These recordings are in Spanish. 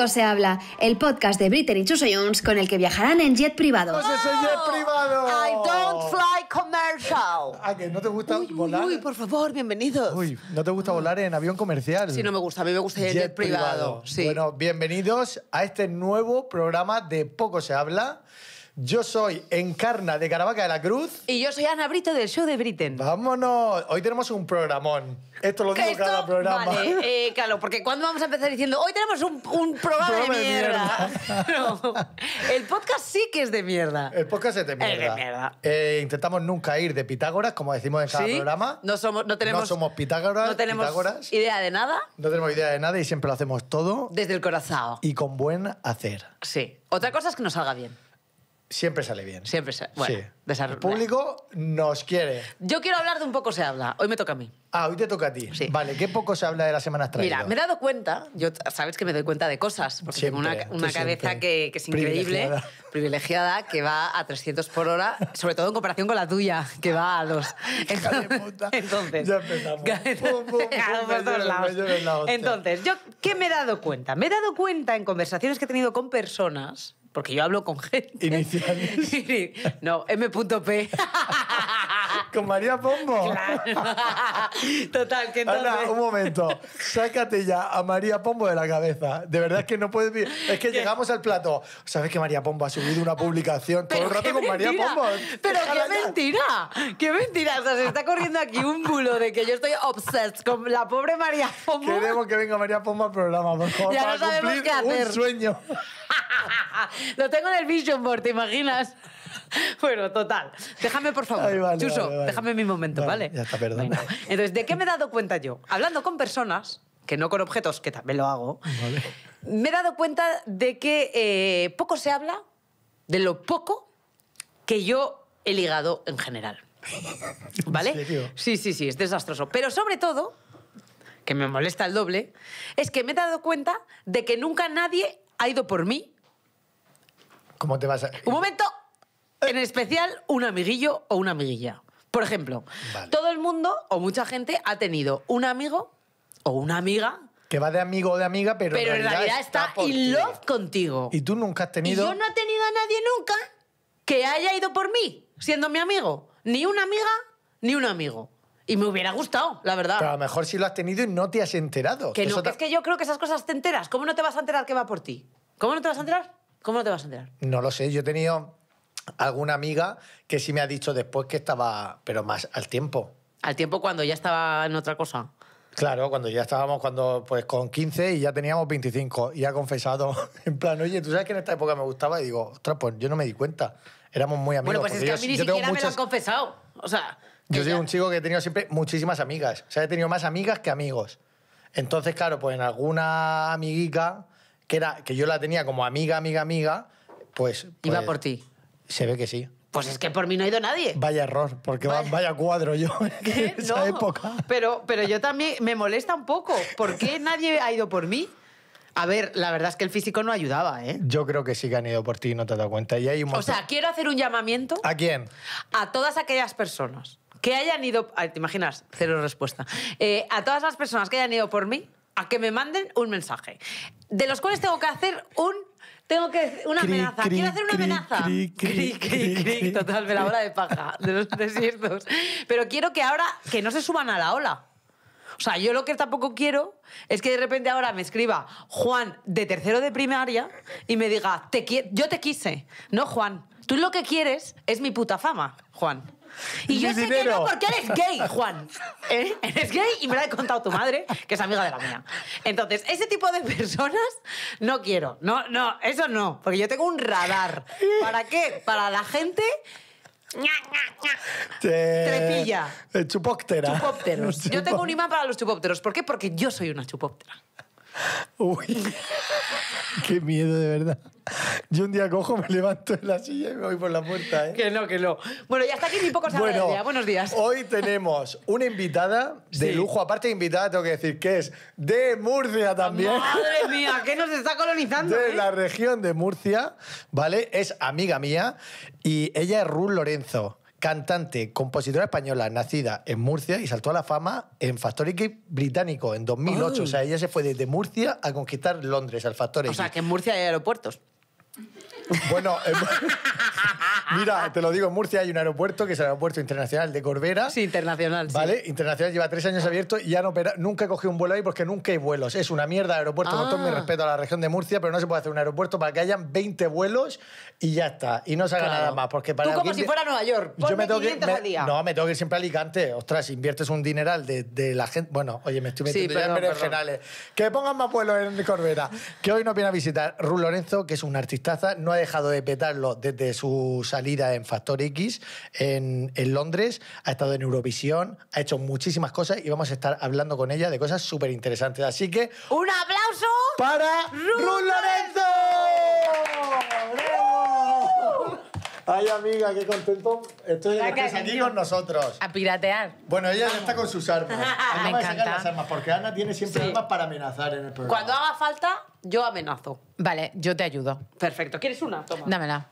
Poco se habla, el podcast de Britain y Chuso Jones con el que viajarán en jet privado. ¡Oh! Pues el jet privado! I don't fly commercial. ¿A ah, no te gusta uy, volar? Uy, por favor, bienvenidos. Uy, ¿no te gusta volar en avión comercial? Sí, no me gusta, a mí me gusta el jet privado. Bueno, bienvenidos a este nuevo programa de Poco se habla. Yo soy Encarna de Caravaca de la Cruz. Y yo soy Ana Brito del show de Britain. Vámonos. Hoy tenemos un programón. Esto lo digo cada programa. Eh, claro, porque cuando vamos a empezar diciendo hoy tenemos un, programa de mierda? El podcast sí que es de mierda. El podcast es de mierda. Eh, intentamos nunca ir de Pitágoras, como decimos en cada programa. No somos, tenemos, Pitágoras. No tenemos idea de nada. No tenemos idea de nada y siempre lo hacemos todo. Desde el corazón. Y con buen hacer. Sí. Otra cosa es que nos salga bien. Siempre sale bien. Siempre sale. Bueno, sí. El público nos quiere. Yo quiero hablar de un poco se habla. Hoy me toca a mí. Ah, hoy te toca a ti. Sí. Vale, ¿qué poco se habla de las semanas traídas? Mira, me he dado cuenta, yo sabes que me doy cuenta de cosas, porque tengo una, cabeza que, es increíble, privilegiada. que va a 300 por hora, sobre todo en comparación con la tuya, que va a los... Entonces, Entonces, yo, ¿qué me he dado cuenta? Me he dado cuenta en conversaciones que he tenido con personas porque yo hablo con gente. Iniciales. no, M.P. con María Pombo. Claro. Total, que un momento. Sácate ya a María Pombo de la cabeza. De verdad es que no puedes... Es que llegamos al plato. ¿Sabes que María Pombo ha subido una publicación todo el rato con María Pombo? Pero qué mentira. Qué mentira. O sea, se está corriendo aquí un bulo de que yo estoy obsessed con la pobre María Pombo. Queremos que venga María Pombo al programa, por favor. Ya no sabemos qué hacer. Un sueño. Lo tengo en el vision board, ¿te imaginas? Bueno, total. Déjame, por favor. Chuso, déjame mi momento, ¿vale? Ya está, perdón. entonces, ¿de qué me he dado cuenta yo? Hablando con personas, que no con objetos, que también lo hago, me he dado cuenta de que eh, poco se habla de lo poco que yo he ligado en general. ¿Vale? Sí, sí, sí, es desastroso. Pero sobre todo, que me molesta el doble, es que me he dado cuenta de que nunca nadie ha ido por mí ¿Cómo te vas a...? Un momento. En especial, un amiguillo o una amiguilla. Por ejemplo, todo el mundo o mucha gente ha tenido un amigo o una amiga que va de amigo o de amiga, pero, en realidad, está, en in love contigo. Y tú nunca has tenido. yo no he tenido a nadie nunca que haya ido por mí, siendo mi amigo. Ni una amiga, ni un amigo. Y me hubiera gustado, la verdad. Pero a lo mejor sí lo has tenido y no te has enterado. Que no, que es que yo creo que esas cosas te enteras. ¿Cómo no te vas a enterar que va por ti? ¿Cómo no te vas a enterar? ¿Cómo te vas a enterar? No lo sé, yo he tenido alguna amiga que sí me ha dicho después que estaba, pero más al tiempo. Al tiempo cuando ya estaba en otra cosa. Claro, cuando ya estábamos cuando, pues, con 15 y ya teníamos 25 y ha confesado en plan, oye, tú sabes que en esta época me gustaba y digo, ostras, pues yo no me di cuenta. Éramos muy amigos. Bueno, pues es que a mí ni siquiera me lo han confesado. O sea... Yo soy un chico que he tenido siempre muchísimas amigas. O sea, he tenido más amigas que amigos. Entonces, claro, pues en alguna amiguica que, era, que yo la tenía como amiga, amiga, amiga, pues... Iba pues, por ti. Se ve que sí. Pues es que por mí no ha ido nadie. Vaya error, porque vaya, cuadro yo en esa época. Pero, pero yo también me molesta un poco. ¿Por qué nadie ha ido por mí? A ver, la verdad es que el físico no ayudaba, ¿eh? Yo creo que sí que han ido por ti, no te has dado cuenta. Y hay un O sea, quiero hacer un llamamiento. ¿A quién? A todas aquellas personas que hayan ido. ¿Te imaginas? Cero respuesta. Eh, a todas las personas que hayan ido por mí, a que me manden un mensaje, de los cuales tengo que hacer un tengo que una amenaza. Quiero hacer una amenaza. total, me la ola de paja de los desiertos. Pero quiero que ahora que no se suban a la ola. O sea, yo lo que tampoco quiero es que de repente ahora me escriba Juan de tercero de primaria y me diga, te yo te quise. No, Juan, tú lo que quieres es mi puta fama, Juan. Y yo sé que no porque eres gay, Juan. ¿Eh? Eres gay y me lo ha contado tu madre, que es amiga de la mía. Entonces, ese tipo de personas no quiero. No, no, eso no. Porque yo tengo un radar. ¿Para qué? Para la gente... Trepilla. Eh, chupóptera. Yo tengo un imán para los chupópteros. ¿Por qué? Porque yo soy una chupóptera. Uy, qué miedo de verdad. Yo un día cojo, me levanto en la silla y me voy por la puerta. ¿eh? Que no, que no. Bueno, ya hasta aquí mi poco bueno, día. Buenos días. Hoy tenemos una invitada de lujo. Aparte de invitada, tengo que decir que es de Murcia también. Madre mía, qué nos está colonizando. De ¿eh? la región de Murcia, ¿vale? Es amiga mía y ella es Ruth Lorenzo cantante, compositora española, nacida en Murcia y saltó a la fama en Factory británico en 2008. O sea, ella se fue desde Murcia a conquistar Londres, al Factory O sea, que en Murcia hay aeropuertos. Bueno, eh, mira, te lo digo, en Murcia hay un aeropuerto que es el Aeropuerto Internacional de Corbera. Sí, internacional. ¿Vale? Internacional lleva tres años abierto y ya no nunca he cogido un vuelo ahí porque nunca hay vuelos. Es una mierda el aeropuerto, todo mi ah. respeto a la región de Murcia, pero no se puede hacer un aeropuerto para que hayan 20 vuelos y ya está. Y no se haga nada más. Porque Tú como si fuera Nueva York. Yo me No, me tengo que ir siempre a Alicante. Ostras, inviertes un dineral de, la gente. Bueno, oye, me estoy metiendo sí, pero en Que pongan más vuelos en Corbera. Que hoy no viene a visitar Ruth Lorenzo, que es una artistaza. No dejado de petarlo desde su salida en Factor X en, en Londres, ha estado en Eurovisión, ha hecho muchísimas cosas y vamos a estar hablando con ella de cosas súper interesantes. Así que... ¡Un aplauso! ¡Para Ruth Lorenzo! Ay, amiga, qué contento. Estoy aquí con nosotros. A piratear. Bueno, ella ya está con sus armas. me, encantan. las armas, porque Ana tiene siempre armas para amenazar en el programa. Cuando haga falta, yo amenazo. Vale, yo te ayudo. Perfecto. ¿Quieres una? Toma. Dámela.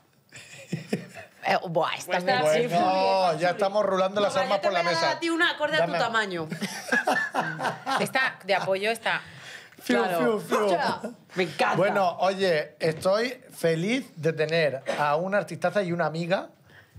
Eh, buah, esta pues muy bueno, ya estamos rulando las armas por la mesa. A ti una acorde a tu tamaño. está de apoyo está Fiu, Claro. fiu, fiu. Me encanta. Bueno, oye, estoy feliz de tener a una artistaza y una amiga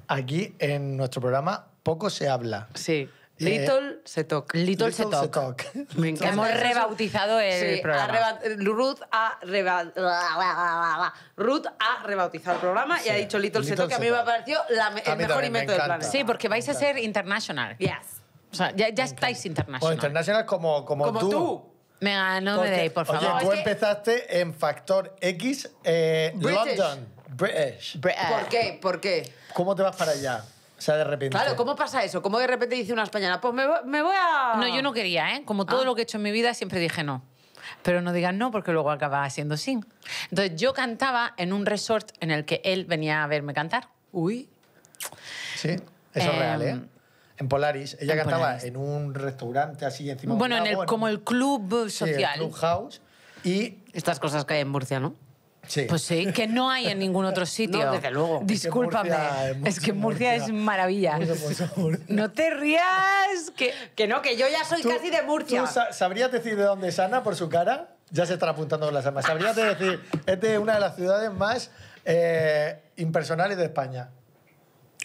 aquí en nuestro programa Poco se habla. Sí. Eh, Little se toca. Little, se Little toca. Me encanta. Hemos rebautizado el, programa. Ruth ha reba- Ruth ha rebautizado el programa y ha dicho Little, se toca a mí me ha parecido el mejor invento del planeta. Sí, porque vais a ser international. Yes. O sea, ya, estáis international. O internacional como, como, Como tú. Me ganó, no me por favor. Oye, tú empezaste en Factor X, eh, London. British. ¿Por qué? ¿Por qué? ¿Cómo te vas para allá? O sea, de repente. Claro, ¿cómo pasa eso? ¿Cómo de repente dice una española, pues me, me voy a. No, yo no quería, ¿eh? Como todo ah. lo que he hecho en mi vida, siempre dije no. Pero no digas no, porque luego acaba siendo sí. Entonces, yo cantaba en un resort en el que él venía a verme cantar. Uy. Sí, eso es real, em, ¿eh? en Polaris. Ella cantaba en un restaurante así encima bueno, como el club social. el club house. Y... Estas cosas que hay en Murcia, ¿no? Sí. Pues sí, que no hay en ningún otro sitio. desde luego. Discúlpame. Eh, es que Murcia es, maravilla. no te rías. Que, que, no, que yo ya soy casi de Murcia. sabrías decir de dónde es Ana por su cara? Ya se están apuntando con las armas. ¿Sabrías decir? Es de una de las ciudades más eh, impersonales de España.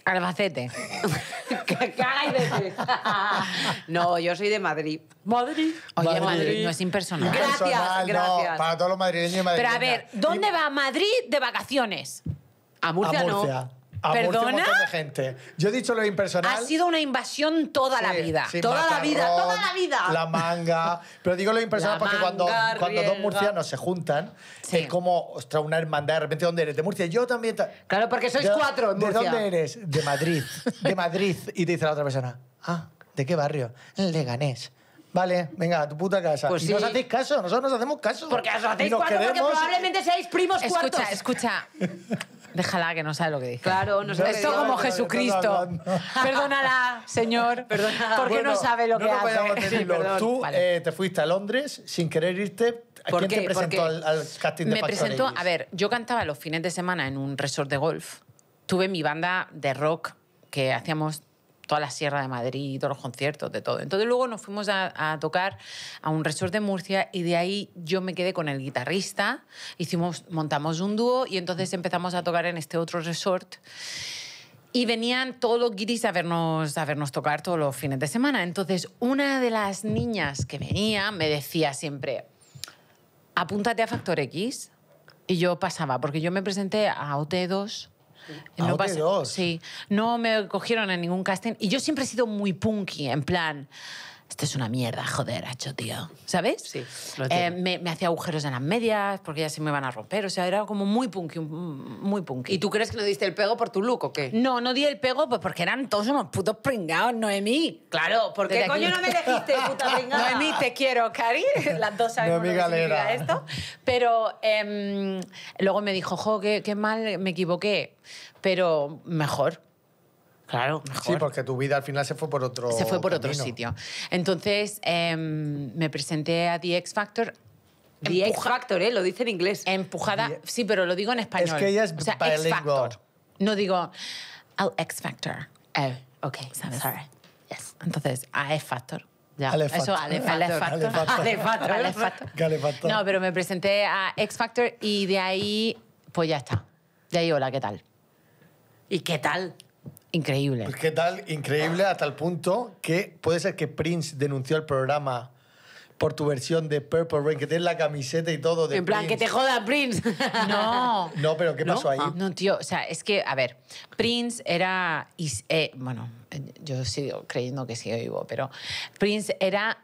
Albacete. de no, yo soy de Madrid. Madrid. Oye, Madrid, no es impersonal. Gracias, gracias. No, para todos los madrileños y madrileñas. Pero a ver, ¿dónde va Madrid de vacaciones? A Murcia, a Murcia. no. ¿Perdona? gente. Yo he dicho lo impersonal. Ha sido una invasión toda la vida. toda la vida, toda la vida. La manga. Pero digo lo impersonal la porque cuando, cuando, dos murcianos se juntan, es como, ostras, una hermandad. De repente, ¿dónde eres? De Murcia. Yo también. Claro, porque sois cuatro ¿De dónde eres? De Madrid. De Madrid. Y te dice la otra persona, ah, ¿de qué barrio? Leganés. Vale, venga, a tu puta casa. Pues y sí. hacéis caso, nosotros nos hacemos caso. Porque os hacéis cuatro, porque probablemente seáis primos escucha, Escucha, escucha. Déjala que no sabe lo que dice. Claro, no sabe Esto como Jesucristo. Perdónala, señor. Perdónala. Porque no sabe lo que no hace. Sí, Tú eh, te fuiste a Londres sin querer irte. ¿A quién te presentó al, casting de Me presentó, a ver, yo cantaba los fines de semana en un resort de golf. Tuve mi banda de rock que hacíamos toda la Sierra de Madrid, todos los conciertos, de todo. Entonces luego nos fuimos a, tocar a un resort de Murcia y de ahí yo me quedé con el guitarrista, hicimos, montamos un dúo y entonces empezamos a tocar en este otro resort. Y venían todos los guiris a vernos, a vernos tocar todos los fines de semana. Entonces, una de las niñas que venía me decía siempre, apúntate a Factor X. Y yo pasaba, porque yo me presenté a OT2 no ah, no me cogieron en ningún casting. Y yo siempre he sido muy punky, en plan esto es una mierda, joder, hecho, tío. ¿Sabes? Sí. Eh, me, hacía agujeros en las medias porque ya se me iban a romper. O sea, era como muy punky, muy punky. ¿Y tú crees que no diste el pego por tu look o qué? No, no di el pego pues porque eran todos unos putos pringados, Noemí. Claro, porque. ¿Qué coño no me dijiste, puta pringada? Noemí, te quiero, Cari. Las dos sabemos no, galera. esto. Pero em, luego me dijo, jo, qué, qué mal, me equivoqué. Pero mejor. Claro, mejor. Sí, porque tu vida al final se fue por otro Se fue por otro sitio. Entonces, em, me presenté a The X Factor. The X Factor, ¿eh? Lo dice en inglés. Empujada, sí, pero lo digo en español. Es que ella es o sea, X No digo, al X Factor. Oh, ok, ¿sabes? Sorry. Yes. Entonces, a X Factor. Ya. Alefactor. Eso, Alefactor. Alefactor. Alefactor. No, pero me presenté a X Factor y de ahí, pues ya está. De ahí, hola, ¿qué tal? ¿Y qué tal? Increíble. Pues, ¿Qué tal? Increíble hasta el punto que puede ser que Prince denunció el programa por tu versión de Purple Rain, que tienes la camiseta y todo de En plan, que te joda Prince. No. No, pero ¿qué pasó ahí? Ah, no, tío, o sea, es que, a ver, Prince era. Eh, bueno, yo sigo creyendo que sigo vivo, pero Prince era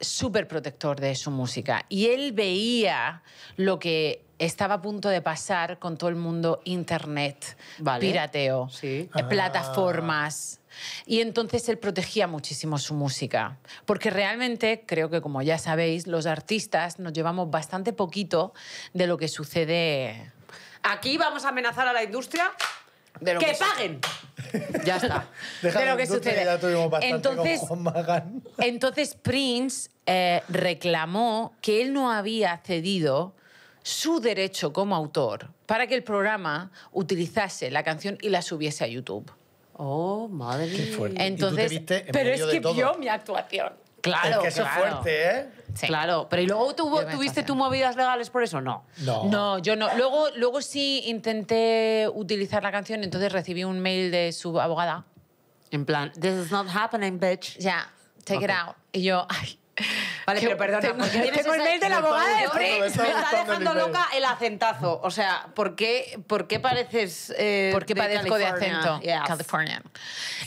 súper protector de su música y él veía lo que estaba a punto de pasar con todo el mundo internet, pirateo, eh, plataformas. Y entonces él protegía muchísimo su música, porque realmente creo que como ya sabéis, los artistas nos llevamos bastante poquito de lo que sucede. Aquí vamos a amenazar a la industria de lo que, que paguen. ya está. de lo que sucede. Ya entonces, entonces Prince eh, reclamó que él no había cedido su derecho como autor para que el programa utilizase la canción y la subiese a YouTube. Oh, madre mía. Entonces, pero es que vio mi actuación. Claro, eso claro. fuerte, ¿eh? Claro, pero ¿y luego tuviste tú movidas legales por eso? No. No. No, yo no. Luego, luego sí intenté utilizar la canción, entonces recibí un mail de su abogada. En plan, this is not happening, bitch. Ya, take it out. Y yo, Vale, pero perdona, porque tienes tengo el mail de la abogada de Prince. Me está dejando loca el acentazo. O sea, ¿por qué, por qué pareces eh, ¿Por qué de de acento? California.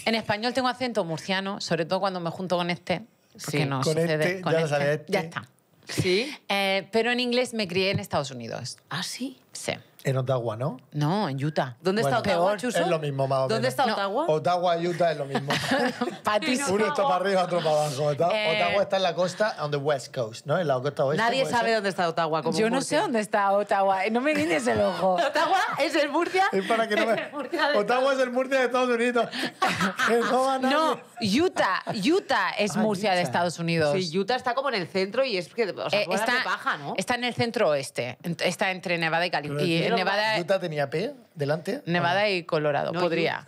En español tengo acento murciano, sobre todo cuando me junto con este. Porque sí, no con sucede este, con este. ya este. Ya está. Sí. Eh, pero en inglés me crié en Estados Unidos. ¿Ah, sí? Sí. En Ottawa, ¿no? No, en Utah. ¿Dónde está Ottawa, Es lo mismo, más o ¿Dónde está Ottawa? Ottawa y Utah es lo mismo. Uno está para arriba, otro para abajo. Eh, Ottawa, está en la costa, on the west coast, ¿no? En la costa oeste. Nadie sabe dónde está Ottawa. como Yo no sé dónde está Ottawa. No me guiñes el ojo. Ottawa es el Murcia. Es para que no Ottawa es el Murcia de Estados Unidos. no Utah. Utah es ah, Murcia de Estados Unidos. Sí, Utah está como en el centro y es que, o sea, eh, está, ¿no? está en el centro oeste. Está entre Nevada y California. Nevada. tenía P delante? Nevada y Colorado. Podría.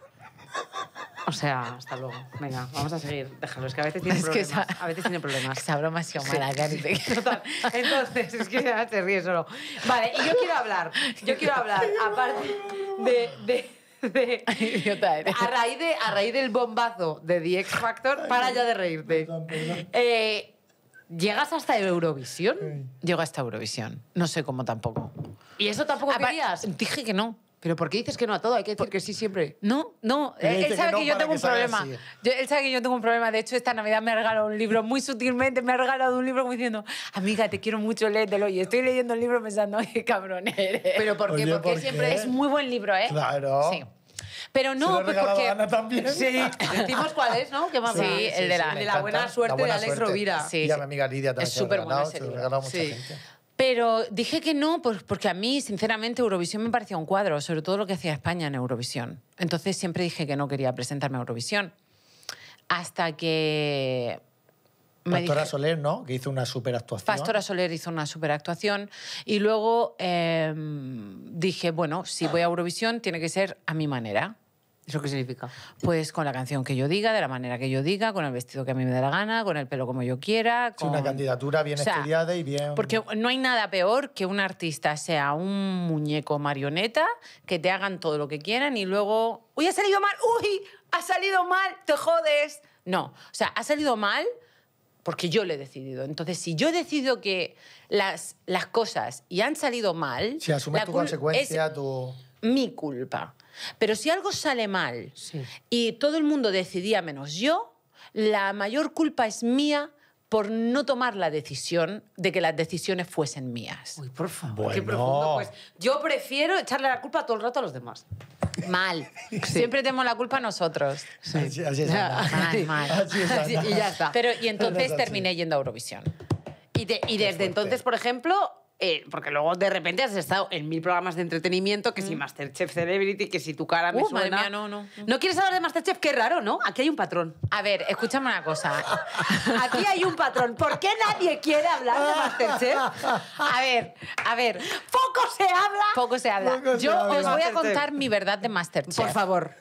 O sea, hasta luego. Venga, vamos a seguir. Déjalo, es que a veces tiene problemas. a veces tiene problemas. Esa broma es mala, sí. Entonces, es que se te ríes solo. Vale, y yo quiero hablar. Yo quiero hablar, aparte de... de de, a, raíz de, a raíz del bombazo de The X Factor, para ya de reírte. Eh, ¿Llegas hasta Eurovisión? Llego hasta Eurovisión. No sé cómo tampoco. ¿Y eso tampoco Apar- ah, querías? Dije que no. ¿Pero por qué dices que no a todo? Hay que decir que sí siempre. No, no. Él, sabe que yo tengo un problema. él sabe que yo tengo un problema. De hecho, esta Navidad me ha regalado un libro muy sutilmente. Me ha regalado un libro diciendo, amiga, te quiero mucho, léetelo. Y estoy leyendo el libro pensando, qué cabrón eres. ¿Pero por qué? Porque siempre es... muy buen libro, ¿eh? Claro. Sí. Pero no, pues porque... Ana también. Sí. Decimos cuál es, ¿no? qué más Sí, el de la- de la buena suerte de Alex Rovira. Sí, Y a mi amiga Lidia también. Es súper lo se lo regalado mucha gente. Pero dije que no, pues, porque a mí, sinceramente, Eurovisión me parecía un cuadro, sobre todo lo que hacía España en Eurovisión. Entonces siempre dije que no quería presentarme a Eurovisión. Hasta que. Pastora Soler, ¿no? Que hizo una super actuación. Pastora Soler hizo una super actuación. Y luego em, dije, bueno, si voy a Eurovisión, tiene que ser a mi manera. ¿Eso qué significa? Pues con la canción que yo diga, de la manera que yo diga, con el vestido que a mí me dé la gana, con el pelo como yo quiera. Con... una candidatura bien estudiada y bien. Porque no hay nada peor que un artista sea un muñeco marioneta, que te hagan todo lo que quieran y luego. ¡Uy, ha salido mal! ¡Uy! ¡Ha salido mal! ¡Te jodes! No. O sea, ha salido mal porque yo lo he decidido. Entonces, si yo decido decidido que las, las cosas y han salido mal. Si asumes tu consecuencia, tu. Mi culpa. Pero si algo sale mal y todo el mundo decidía menos yo, la mayor culpa es mía por no tomar la decisión de que las decisiones fuesen mías. Uy, por favor. Pues. Yo prefiero echarle la culpa todo el rato a los demás. Mal. Siempre tenemos la culpa nosotros. Sí. Así, es. Mal, y ya está. Pero, y entonces terminé yendo a Eurovisión. y desde entonces, por ejemplo, eh, porque luego de repente has estado en mil programas de entretenimiento, que si mm. Masterchef Celebrity, que si tu cara me uh, suena. Madre mía, no, quieres hablar de Masterchef? Qué raro, ¿no? Aquí hay un patrón. A ver, escúchame una cosa. Aquí hay un patrón. ¿Por qué nadie quiere hablar de Masterchef? A ver, a ver. Poco se habla. Poco se habla. Yo os voy a contar mi verdad de Masterchef. Por favor.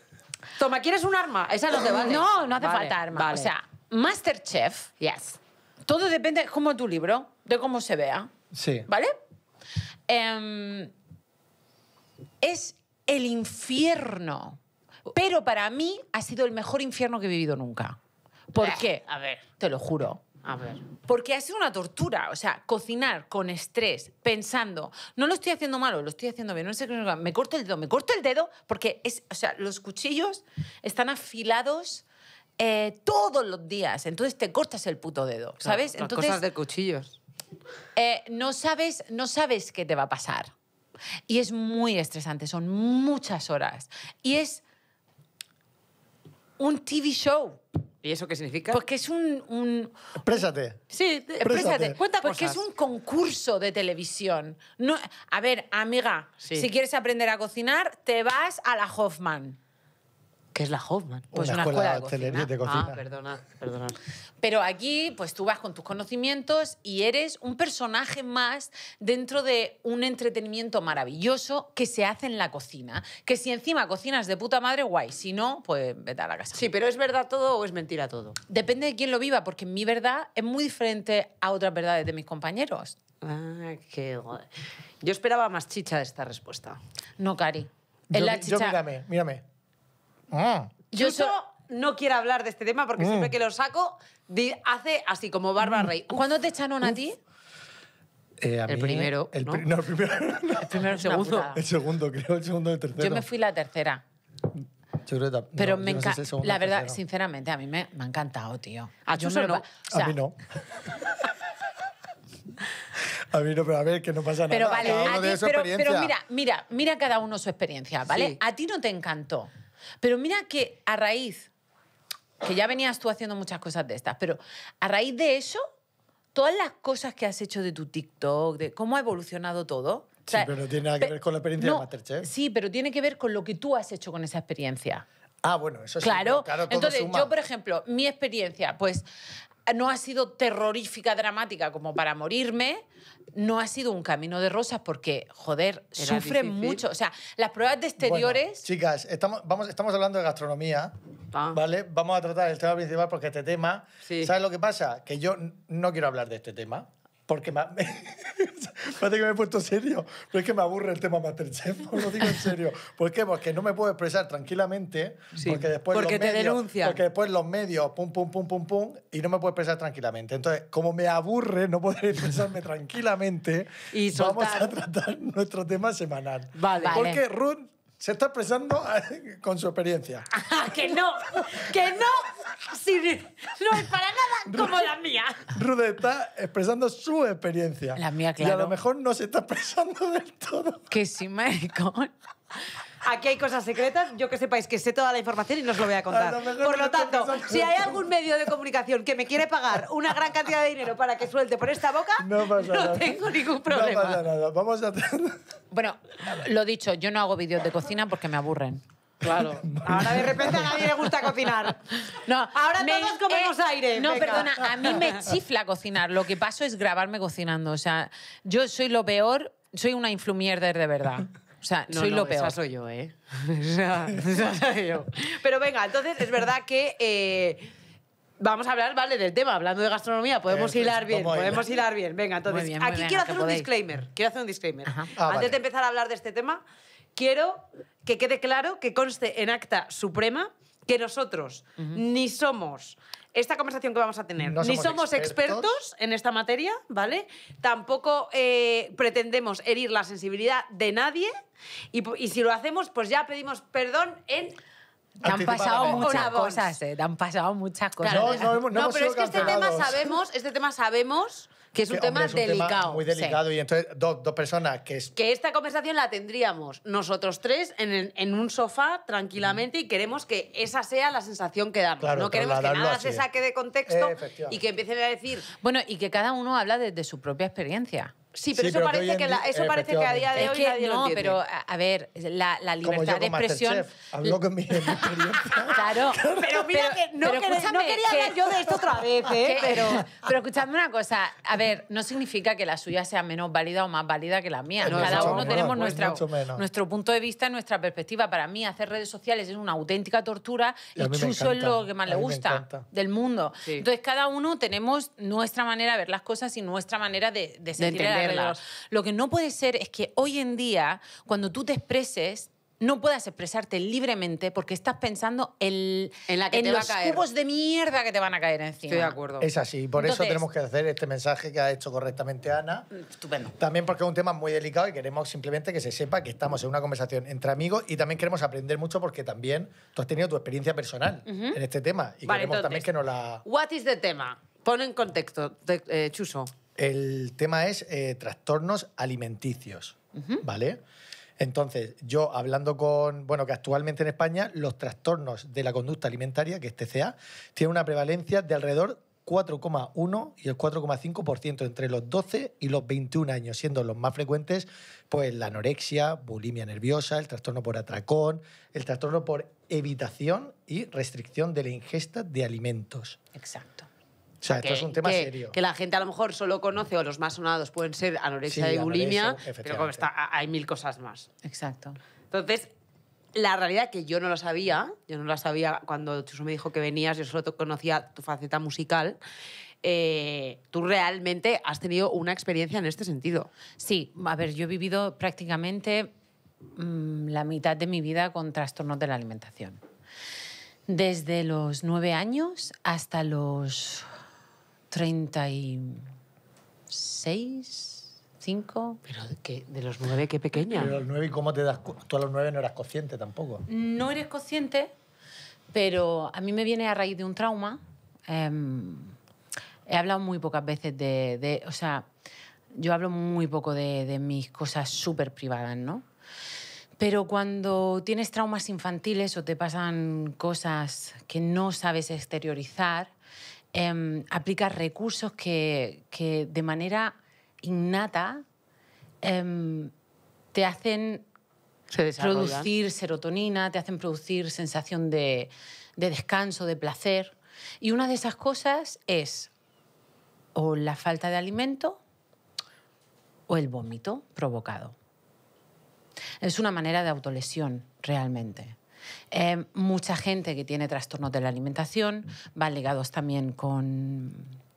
Toma, ¿quieres un arma? Esa no te vale. No, no hace falta arma. O sea, Masterchef. Yes. Todo depende, como tu libro, de cómo se vea. Sí. ¿Vale? Em, es el infierno. Pero para mí ha sido el mejor infierno que he vivido nunca. ¿Por eh, qué? A ver. Te lo juro. A ver. Porque ha sido una tortura. O sea, cocinar con estrés, pensando, no lo estoy haciendo malo, lo estoy haciendo bien, no sé qué, me corto el dedo, me corto el dedo, porque es, o sea, los cuchillos están afilados. Eh, todos los días, entonces te cortas el puto dedo, ¿sabes? las de cuchillos. Eh, no, sabes, no sabes qué te va a pasar. Y es muy estresante, son muchas horas. Y es un TV show. ¿Y eso qué significa? Porque es un... un... Sí, exprésate. Cuenta Porque es un concurso de televisión. No, a ver, amiga, si quieres aprender a cocinar, te vas a la Hoffman que es la Hoffman? Pues una, escuela, de, cocina. de, cocina. Ah, perdona, perdona. Pero aquí, pues tú vas con tus conocimientos y eres un personaje más dentro de un entretenimiento maravilloso que se hace en la cocina. Que si encima cocinas de puta madre, guay. Si no, pues vete a la casa. Sí, pero ¿es verdad todo o es mentira todo? Depende de quién lo viva, porque mi verdad es muy diferente a otras verdades de mis compañeros. Ah, qué... Yo esperaba más chicha de esta respuesta. No, Cari. En la chicha... yo mírame, mírame. Ah. Yo no quiero hablar de este tema porque mm. siempre que lo saco hace así como Barbara mm. Rey. ¿Cuándo te echaron a ti? Eh, a el mí, primero. El, primero. el primero, el segundo. El segundo, creo, el segundo, el tercero. Yo me fui la tercera. Yo Pero me La verdad, sinceramente, a mí me, ha encantado, tío. A yo solo? a mí no. A mí no, pero a ver, que no pasa nada. Pero vale, a ti, pero, mira, mira, mira cada uno su experiencia, ¿vale? A ti no te encantó. Pero mira que a raíz, que ya venías tú haciendo muchas cosas de estas, pero a raíz de eso, todas las cosas que has hecho de tu TikTok, de cómo ha evolucionado todo. Sí, pero no tiene nada que ver con la experiencia de Masterchef. Sí, pero tiene que ver con lo que tú has hecho con esa experiencia. Ah, bueno, eso sí. Claro, Entonces, yo, por ejemplo, mi experiencia, pues no ha sido terrorífica, dramática como para morirme, no ha sido un camino de rosas porque, joder, sufre mucho. O sea, las pruebas de exteriores... chicas, estamos, vamos, estamos hablando de gastronomía, ah. ¿vale? Vamos a tratar el tema principal porque este tema... ¿Sabes lo que pasa? Que yo no quiero hablar de este tema porque me... parece que me he puesto serio, pero es que me aburre el tema Masterchef, lo digo en serio. ¿Por pues qué? Porque no me puedo expresar tranquilamente, porque después porque los te medios, Porque después los medios, pum, pum, pum, pum, pum, y no me puedo expresar tranquilamente. Entonces, como me aburre no poder expresarme tranquilamente, vamos a tratar nuestro tema semanal. Vale. Porque Ruth se está expresando eh, con su experiencia. Ah, que no, que no, no es para nada como la mía. Rude está expresando su experiencia. La mía, claro. Y a lo mejor no se está expresando del todo. Que sí, con. Aquí hay cosas secretas. Yo que sepáis que sé toda la información y no os lo voy a contar. por lo tanto, si hay algún medio de comunicación que me quiere pagar una gran cantidad de dinero para que suelte por esta boca, no, pasa tengo ningún problema. No pasa nada. Vamos a... bueno, lo dicho, yo no hago vídeos de cocina porque me aburren. Claro. Ahora de repente a nadie le gusta cocinar. No, ahora todos comemos eh, aire. No, perdona, a mí me chifla cocinar. Lo que paso es grabarme cocinando. O sea, yo soy lo peor, soy una influmierder de verdad. O sea, soy lo peor. soy yo, ¿eh? O sea, soy yo. Pero venga, entonces es verdad que. Eh, vamos a hablar, vale, del tema. Hablando de gastronomía, podemos hilar bien, podemos hilar bien. Venga, entonces, aquí quiero, hacer un disclaimer. Quiero hacer un disclaimer. Ah, Antes de empezar a hablar de este tema, quiero que quede claro que conste en acta suprema que nosotros ni somos esta conversación que vamos a tener. Ni somos expertos. en esta materia, ¿vale? Tampoco eh, pretendemos herir la sensibilidad de nadie y, si lo hacemos, pues ya pedimos perdón en... Te han pasado muchas cosas, eh, han pasado muchas cosas. no, no, no, pero es que este tema sabemos, este tema sabemos que es un, tema, delicado, muy delicado. Y entonces, dos, personas que Que esta conversación la tendríamos nosotros tres en, un sofá tranquilamente y queremos que esa sea la sensación que damos. no queremos que nada se saque de contexto y que empiecen a decir... Bueno, y que cada uno habla desde su propia experiencia. Sí, pero, eso, parece que, la, eso parece que a día de hoy no, pero a ver, la, libertad de expresión... con mi, experiencia. claro, pero mira que no, quería, hablar yo de esto otra vez, ¿eh? pero, pero escuchadme una cosa, a ver, no significa que la suya sea menos válida o más válida que la mía. Cada uno tenemos nuestra, nuestro punto de vista, nuestra perspectiva. Para mí hacer redes sociales es una auténtica tortura y, y Chuso es lo que más le gusta del mundo. Entonces cada uno tenemos nuestra manera de ver las cosas y nuestra manera de, de sentir lo que no puede ser es que hoy en día, cuando tú te expreses, no puedas expresarte libremente porque estás pensando en, la los cubos de mierda que te van a caer encima. Estoy de acuerdo. Es así, por eso tenemos que hacer este mensaje que ha hecho correctamente Ana. Estupendo. También porque es un tema muy delicado y queremos simplemente que se sepa que estamos en una conversación entre amigos y también queremos aprender mucho porque también tú has tenido tu experiencia personal en este tema y queremos también que nos la... What is the tema? Pone en contexto, eh, Chuso. El tema es eh, trastornos alimenticios, ¿vale? Entonces, yo hablando con, bueno, que actualmente en España los trastornos de la conducta alimentaria, que es TCA, tienen una prevalencia de alrededor 4,1 y el 4,5% entre los 12 y los 21 años, siendo los más frecuentes pues la anorexia, bulimia nerviosa, el trastorno por atracón, el trastorno por evitación y restricción de la ingesta de alimentos. Exacto. O sea, esto es un tema serio. Que la gente a lo mejor solo conoce o los más sonados pueden ser anorexia y bulimia, pero hay mil cosas más. Exacto. Entonces, la realidad que yo no lo sabía, yo no la sabía cuando Chuso me dijo que venías, yo solo conocía tu faceta musical. Eh, tú realmente has tenido una experiencia en este sentido. Sí, a ver, yo he vivido prácticamente mm, la mitad de mi vida con trastornos de la alimentación. Desde los nueve años hasta los 36, 5. Pero de los nueve, qué pequeña. Pero los 9, cómo te das Tú a los 9 no eras consciente tampoco. No eres consciente, pero a mí me viene a raíz de un trauma. Em, he hablado muy pocas veces de, de, O sea, yo hablo muy poco de, de mis cosas súper privadas, ¿no? Pero cuando tienes traumas infantiles o te pasan cosas que no sabes exteriorizar, eh, recursos que, de manera innata em, te hacen producir serotonina, te hacen producir sensación de, de descanso, de placer. Y una de esas cosas es o la falta de alimento o el vómito provocado. Es una manera de autolesión, realmente. Eh, mucha gente que tiene trastornos de la alimentación van ligados también con,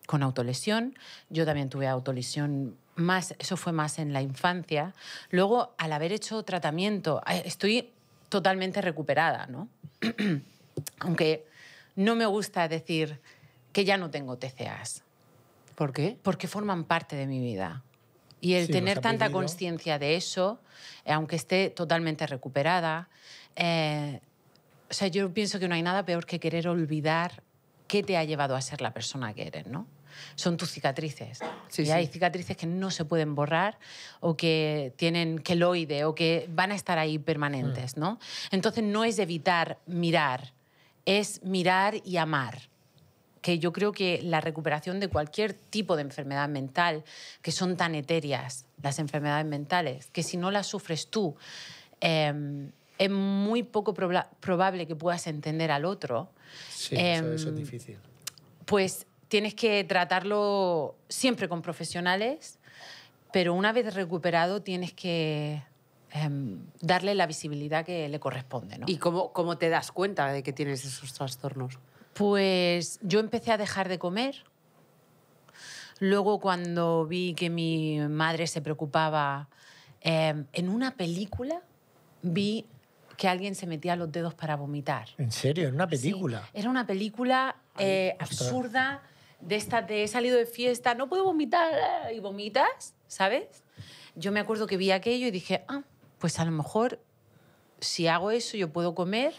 con autolesión. Yo también tuve autolesión más, eso fue más en la infancia. Luego, al haber hecho tratamiento, eh, estoy totalmente recuperada, ¿no? Aunque no me gusta decir que ya no tengo TCAs. ¿Por qué? Porque forman parte de mi vida. Y el tener tanta conciencia de eso, eh, aunque esté totalmente recuperada, o sea, yo pienso que no hay nada peor que querer olvidar qué te ha llevado a ser la persona que eres, ¿no? Son tus cicatrices. y hay cicatrices que no se pueden borrar o que tienen queloide o que van a estar ahí permanentes, mm. ¿no? Entonces no es evitar mirar, es mirar y amar que yo creo que la recuperación de cualquier tipo de enfermedad mental, que son tan etéreas las enfermedades mentales, que si no las sufres tú, em, es muy poco probable que puedas entender al otro. Sí, eso, es em, difícil. Pues tienes que tratarlo siempre con profesionales, pero una vez recuperado tienes que em, darle la visibilidad que le corresponde. ¿Y cómo, cómo, te das cuenta de que tienes esos trastornos? Pues yo empecé a dejar de comer. Luego cuando vi que mi madre se preocupaba, em, en una película vi que alguien se metía los dedos para vomitar. ¿En serio? ¿En una película? era una película eh, absurda de esta de he salido de fiesta, no puedo vomitar y vomitas, ¿sabes? Yo me acuerdo que vi aquello y dije, ah, pues a lo mejor si hago eso yo puedo comer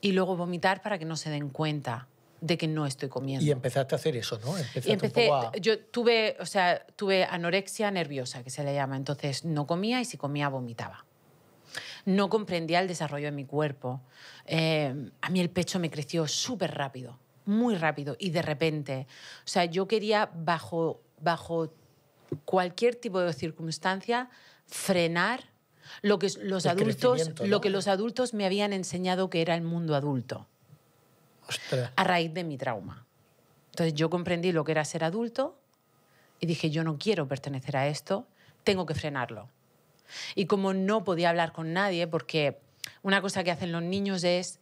y luego vomitar para que no se den cuenta de que no estoy comiendo. Y empezaste a hacer eso, ¿no? empecé, yo tuve, o sea, tuve anorexia nerviosa, que se le llama, entonces no comía y si comía vomitaba no comprendía el desarrollo de mi cuerpo. Eh, a mí el pecho me creció súper rápido, muy rápido y de repente. O sea, yo quería bajo, bajo cualquier tipo de circunstancia frenar lo que los adultos lo que los adultos me habían enseñado que era el mundo adulto a raíz de mi trauma entonces yo comprendí lo que era ser adulto y dije yo no quiero pertenecer a esto tengo que frenarlo y como no podía hablar con nadie, porque una cosa que hacen los niños es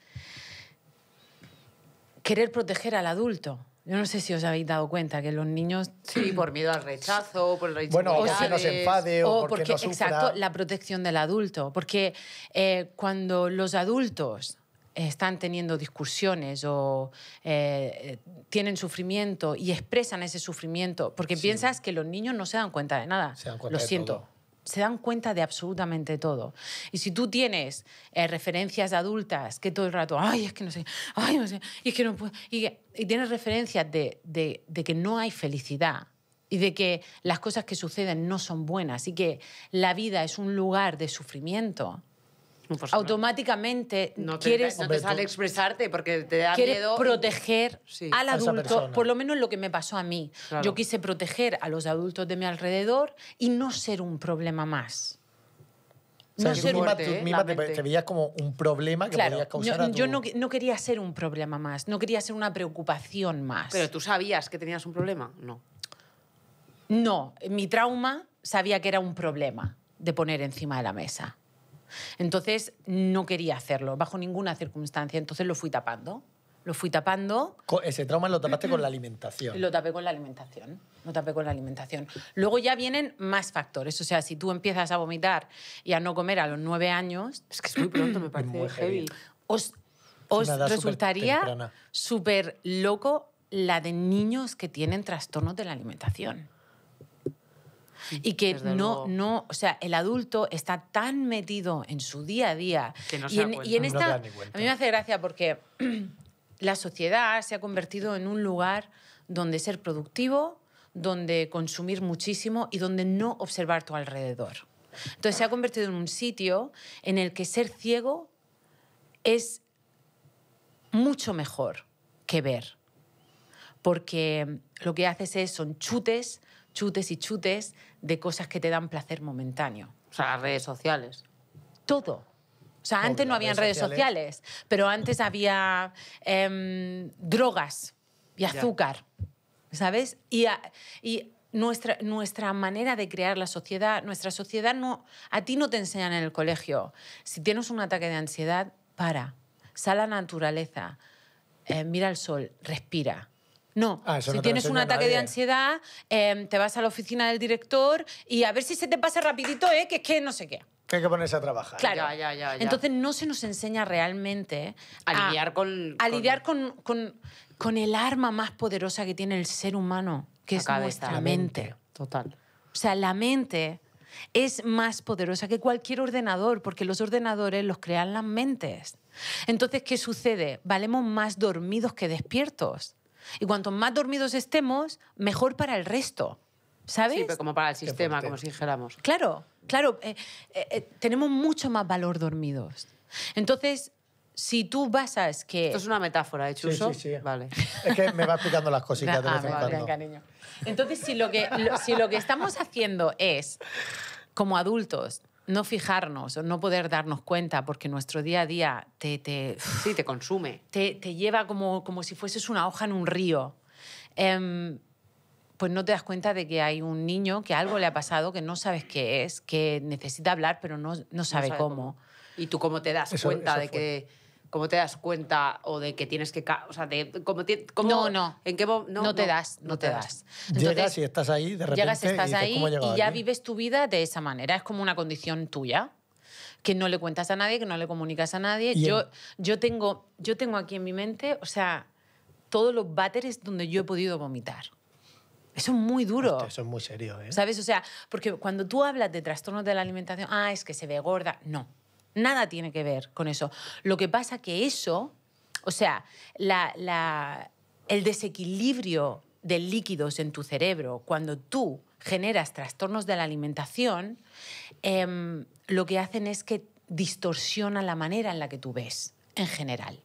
querer proteger al adulto. Yo no sé si os habéis dado cuenta que los niños... Sí, por miedo al rechazo, por la Bueno, o porque nos enfade o, porque, Exacto, la protección del adulto. Porque eh, cuando los adultos están teniendo discusiones o eh, eh, tienen sufrimiento y expresan ese sufrimiento, porque piensas que los niños no se dan cuenta de nada. Se dan cuenta Lo siento se dan cuenta de absolutamente todo. Y si tú tienes eh, referencias adultas que todo el rato, ay, es que no sé, ay, no sé, y es que no y, tienes referencias de que no hay felicidad y de que las cosas que suceden no son buenas y que la vida es un lugar de sufrimiento, automáticamente quieres no te sale expresarte porque te da quieres proteger al adulto por lo menos lo que me pasó a mí yo quise proteger a los adultos de mi alrededor y no ser un problema más no ser tú te, veías como un problema que causar yo, no, no, quería ser un problema más no quería ser una preocupación más pero tú sabías que tenías un problema no no mi trauma sabía que era un problema de poner encima de la mesa entonces no quería hacerlo, bajo ninguna circunstancia, entonces lo fui tapando. Lo fui tapando. Ese trauma lo tapaste con la alimentación. Lo tapé con la alimentación. Lo tapé con la alimentación. Luego ya vienen más factores. O sea, si tú empiezas a vomitar y a no comer a los nueve años. Es que es muy pronto, me parece heavy. Os, os resultaría súper loco la de niños que tienen trastornos de la alimentación y que no, o sea, el adulto está tan metido en su día a día. y, a mí me hace gracia porque la sociedad se ha convertido en un lugar donde ser productivo, donde consumir muchísimo y donde no observar tu alrededor. Entonces se ha convertido en un sitio en el que ser ciego es mucho mejor que ver, porque lo que haces es, son chutes, chutes y chutes de cosas que te dan placer momentáneo. O sea, las redes sociales. Todo. O sea, antes no habían redes sociales, pero antes había em, drogas y azúcar, ¿sabes? Y, nuestra, manera de crear la sociedad, nuestra sociedad no, a ti no te enseñan en el colegio. Si tienes un ataque de ansiedad, para, sal a la naturaleza, eh, mira al sol, respira. No, ah, si tienes un ataque de ansiedad, em, te vas a la oficina del director y a ver si se te pasa rapidito, eh, que es que no sé qué. Que Hay que ponerse a trabajar. Claro. Entonces no se nos enseña realmente a, lidiar con, a lidiar con, el arma más poderosa que tiene el ser humano, que es nuestra mente. Total. O sea, la mente es más poderosa que cualquier ordenador, porque los ordenadores los crean las mentes. Entonces, ¿qué sucede? Valemos más dormidos que despiertos. Y cuanto más dormidos estemos, mejor para el resto. ¿Sabes? Sí, pero como para el sistema, como si dijéramos. Claro, claro. Eh, eh, eh, tenemos mucho más valor dormidos. Entonces, si tú vas que... Esto es una metáfora, de Chuso? Sí, sí, sí. Vale. Es que me va explicando las cositas de ah, vez en cuando. Entonces, si lo, que, si lo que estamos haciendo es, como adultos, no fijarnos no poder darnos cuenta porque nuestro día a día te... te sí, te consume. Te, te, lleva como, como si fueses una hoja en un río. Em, pues no te das cuenta de que hay un niño que algo le ha pasado, que no sabes qué es, que necesita hablar pero no, no, sabe, cómo. ¿Y tú cómo te das cuenta de que cómo te das cuenta o de que tienes que... O sea, no, no. ¿En no, te das, no, te, das. llegas y estás ahí, de repente... Llegas, y estás ahí y ya vives tu vida de esa manera. Es como una condición tuya que no le cuentas a nadie, que no le comunicas a nadie. Yo, yo, tengo, yo tengo aquí en mi mente, o sea, todos los váteres donde yo he podido vomitar. Eso es muy duro. eso es muy serio, ¿eh? ¿Sabes? O sea, porque cuando tú hablas de trastornos de la alimentación, ah, es que se ve gorda. No. Nada tiene que ver con eso. Lo que pasa que eso, o sea, el desequilibrio de líquidos en tu cerebro cuando tú generas trastornos de la alimentación, em, lo que hacen es que distorsiona la manera en la que tú ves, en general.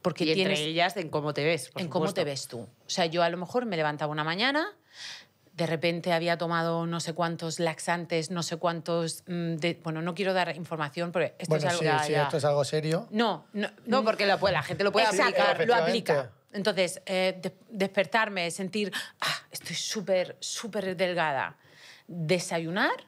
Porque y entre ellas en cómo te ves. en cómo te ves tú. O sea, yo a lo mejor me levantaba una mañana, de repente había tomado no sé cuántos laxantes, no sé cuántos... Mm, de, bueno, no quiero dar información pero esto es algo... sí, esto es algo serio. No, no, mm. porque la gente lo puede Exacto. aplicar, lo aplica. Entonces, eh, despertarme, sentir, ah, estoy súper, súper delgada. Desayunar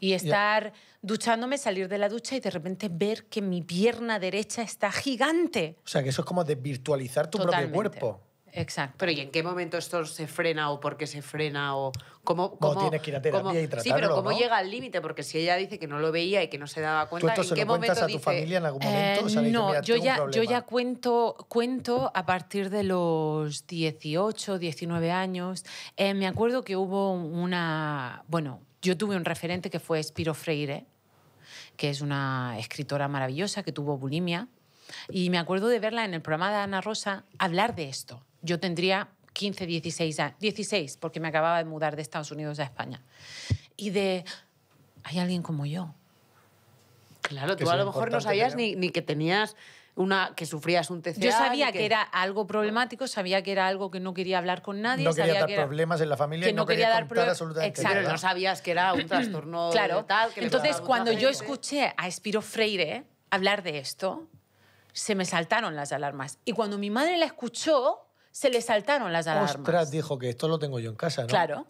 y estar duchándome, salir de la ducha y de repente ver que mi pierna derecha está gigante. O sea, que eso es como desvirtualizar tu propio cuerpo. Exacto. Pero ¿y en qué momento esto se frena o por qué se frena o cómo, cómo tienes que ir a terapia y tratarlo, Sí, pero cómo llega al límite porque si ella dice que no lo veía y que no se daba cuenta, ¿Tú esto ¿en qué lo momento cuentas a tu familia en algún eh, momento? no, yo ya yo ya cuento cuento a partir de los 18, 19 años. Eh, me acuerdo que hubo una, bueno, yo tuve un referente que fue Spiro Freire, que es una escritora maravillosa que tuvo bulimia. Y me acuerdo de verla en el programa de Ana Rosa hablar de esto yo tendría 15, 16 años, 16, porque me acababa de mudar de Estados Unidos a España. Y de, hay alguien como yo. Claro, tú a lo mejor no sabías ni, que tenías una que sufrías un TCA. Yo sabía que... era algo problemático, sabía que era algo que no quería hablar con nadie, no quería dar problemas en la familia, que no, quería, dar problemas. Exacto. no sabías que era un trastorno claro. Entonces, cuando yo escuché a Espiro Freire hablar de esto, se me saltaron las alarmas. Y cuando mi madre la escuchó, se le saltaron las alarmas. Ostras, dijo que esto lo tengo yo en casa, ¿no? Claro,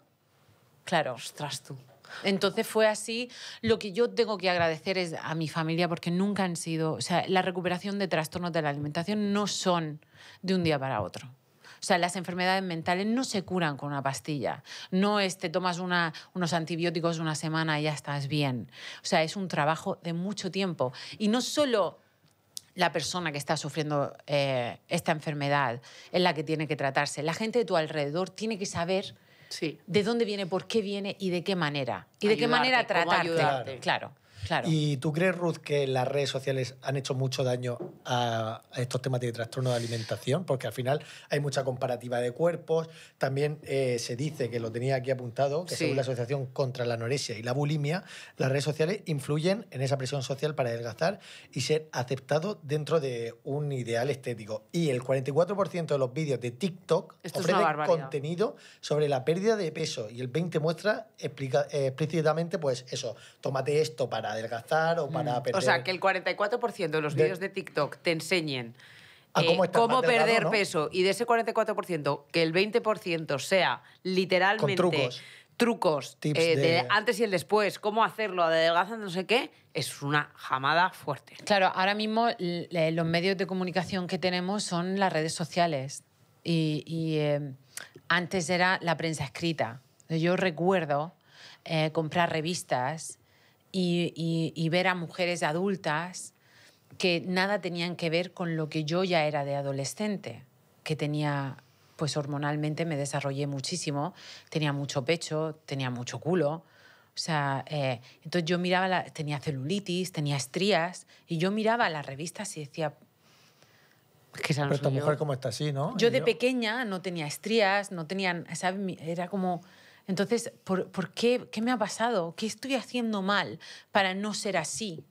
claro, ostras tú. Entonces fue así. Lo que yo tengo que agradecer es a mi familia porque nunca han sido, o sea, la recuperación de trastornos de la alimentación no son de un día para otro. O sea, las enfermedades mentales no se curan con una pastilla. No es te tomas una, unos antibióticos una semana y ya estás bien. O sea, es un trabajo de mucho tiempo. Y no solo la persona que está sufriendo eh, esta enfermedad es la que tiene que tratarse. La gente de tu alrededor tiene que saber de dónde viene, por qué viene y de qué manera. Y de qué manera tratarte. Claro. ¿Y tú crees, Ruth, que las redes sociales han hecho mucho daño a estos temas de trastorno de alimentación? Porque al final hay mucha comparativa de cuerpos. También eh, se dice, que lo tenía aquí apuntado, que según la Asociación contra la Anorexia y la Bulimia, las redes sociales influyen en esa presión social para adelgazar y ser aceptado dentro de un ideal estético. Y el 44% de los vídeos de TikTok ofrecen contenido sobre la pérdida de peso y el 20% muestra eh, explícitamente, pues eso, tómate esto para para adelgazar o para mm. perder. O sea, que el 44% de los vídeos de TikTok te enseñen ah, cómo, eh, perder peso y de ese 44%, que el 20% sea literalmente... Con trucos trucos eh, de... antes y el después, cómo hacerlo, adelgazar, no sé qué, es una jamada fuerte. Claro, ahora mismo eh, los medios de comunicación que tenemos son las redes sociales y, em, antes era la prensa escrita. Yo recuerdo comprar revistas y, ver a mujeres adultas que nada tenían que ver con lo que yo ya era de adolescente, que tenía, pues hormonalmente me desarrollé muchísimo, tenía mucho pecho, tenía mucho culo. O sea, eh, entonces yo miraba, tenía celulitis, tenía estrías, y yo miraba las revistas y decía, Pero esta mujer como está así, ¿no? Yo de pequeña no tenía estrías, no tenía, ¿sabes? Era como entonces, ¿por, qué me ha pasado? ¿Qué estoy haciendo mal para no ser así?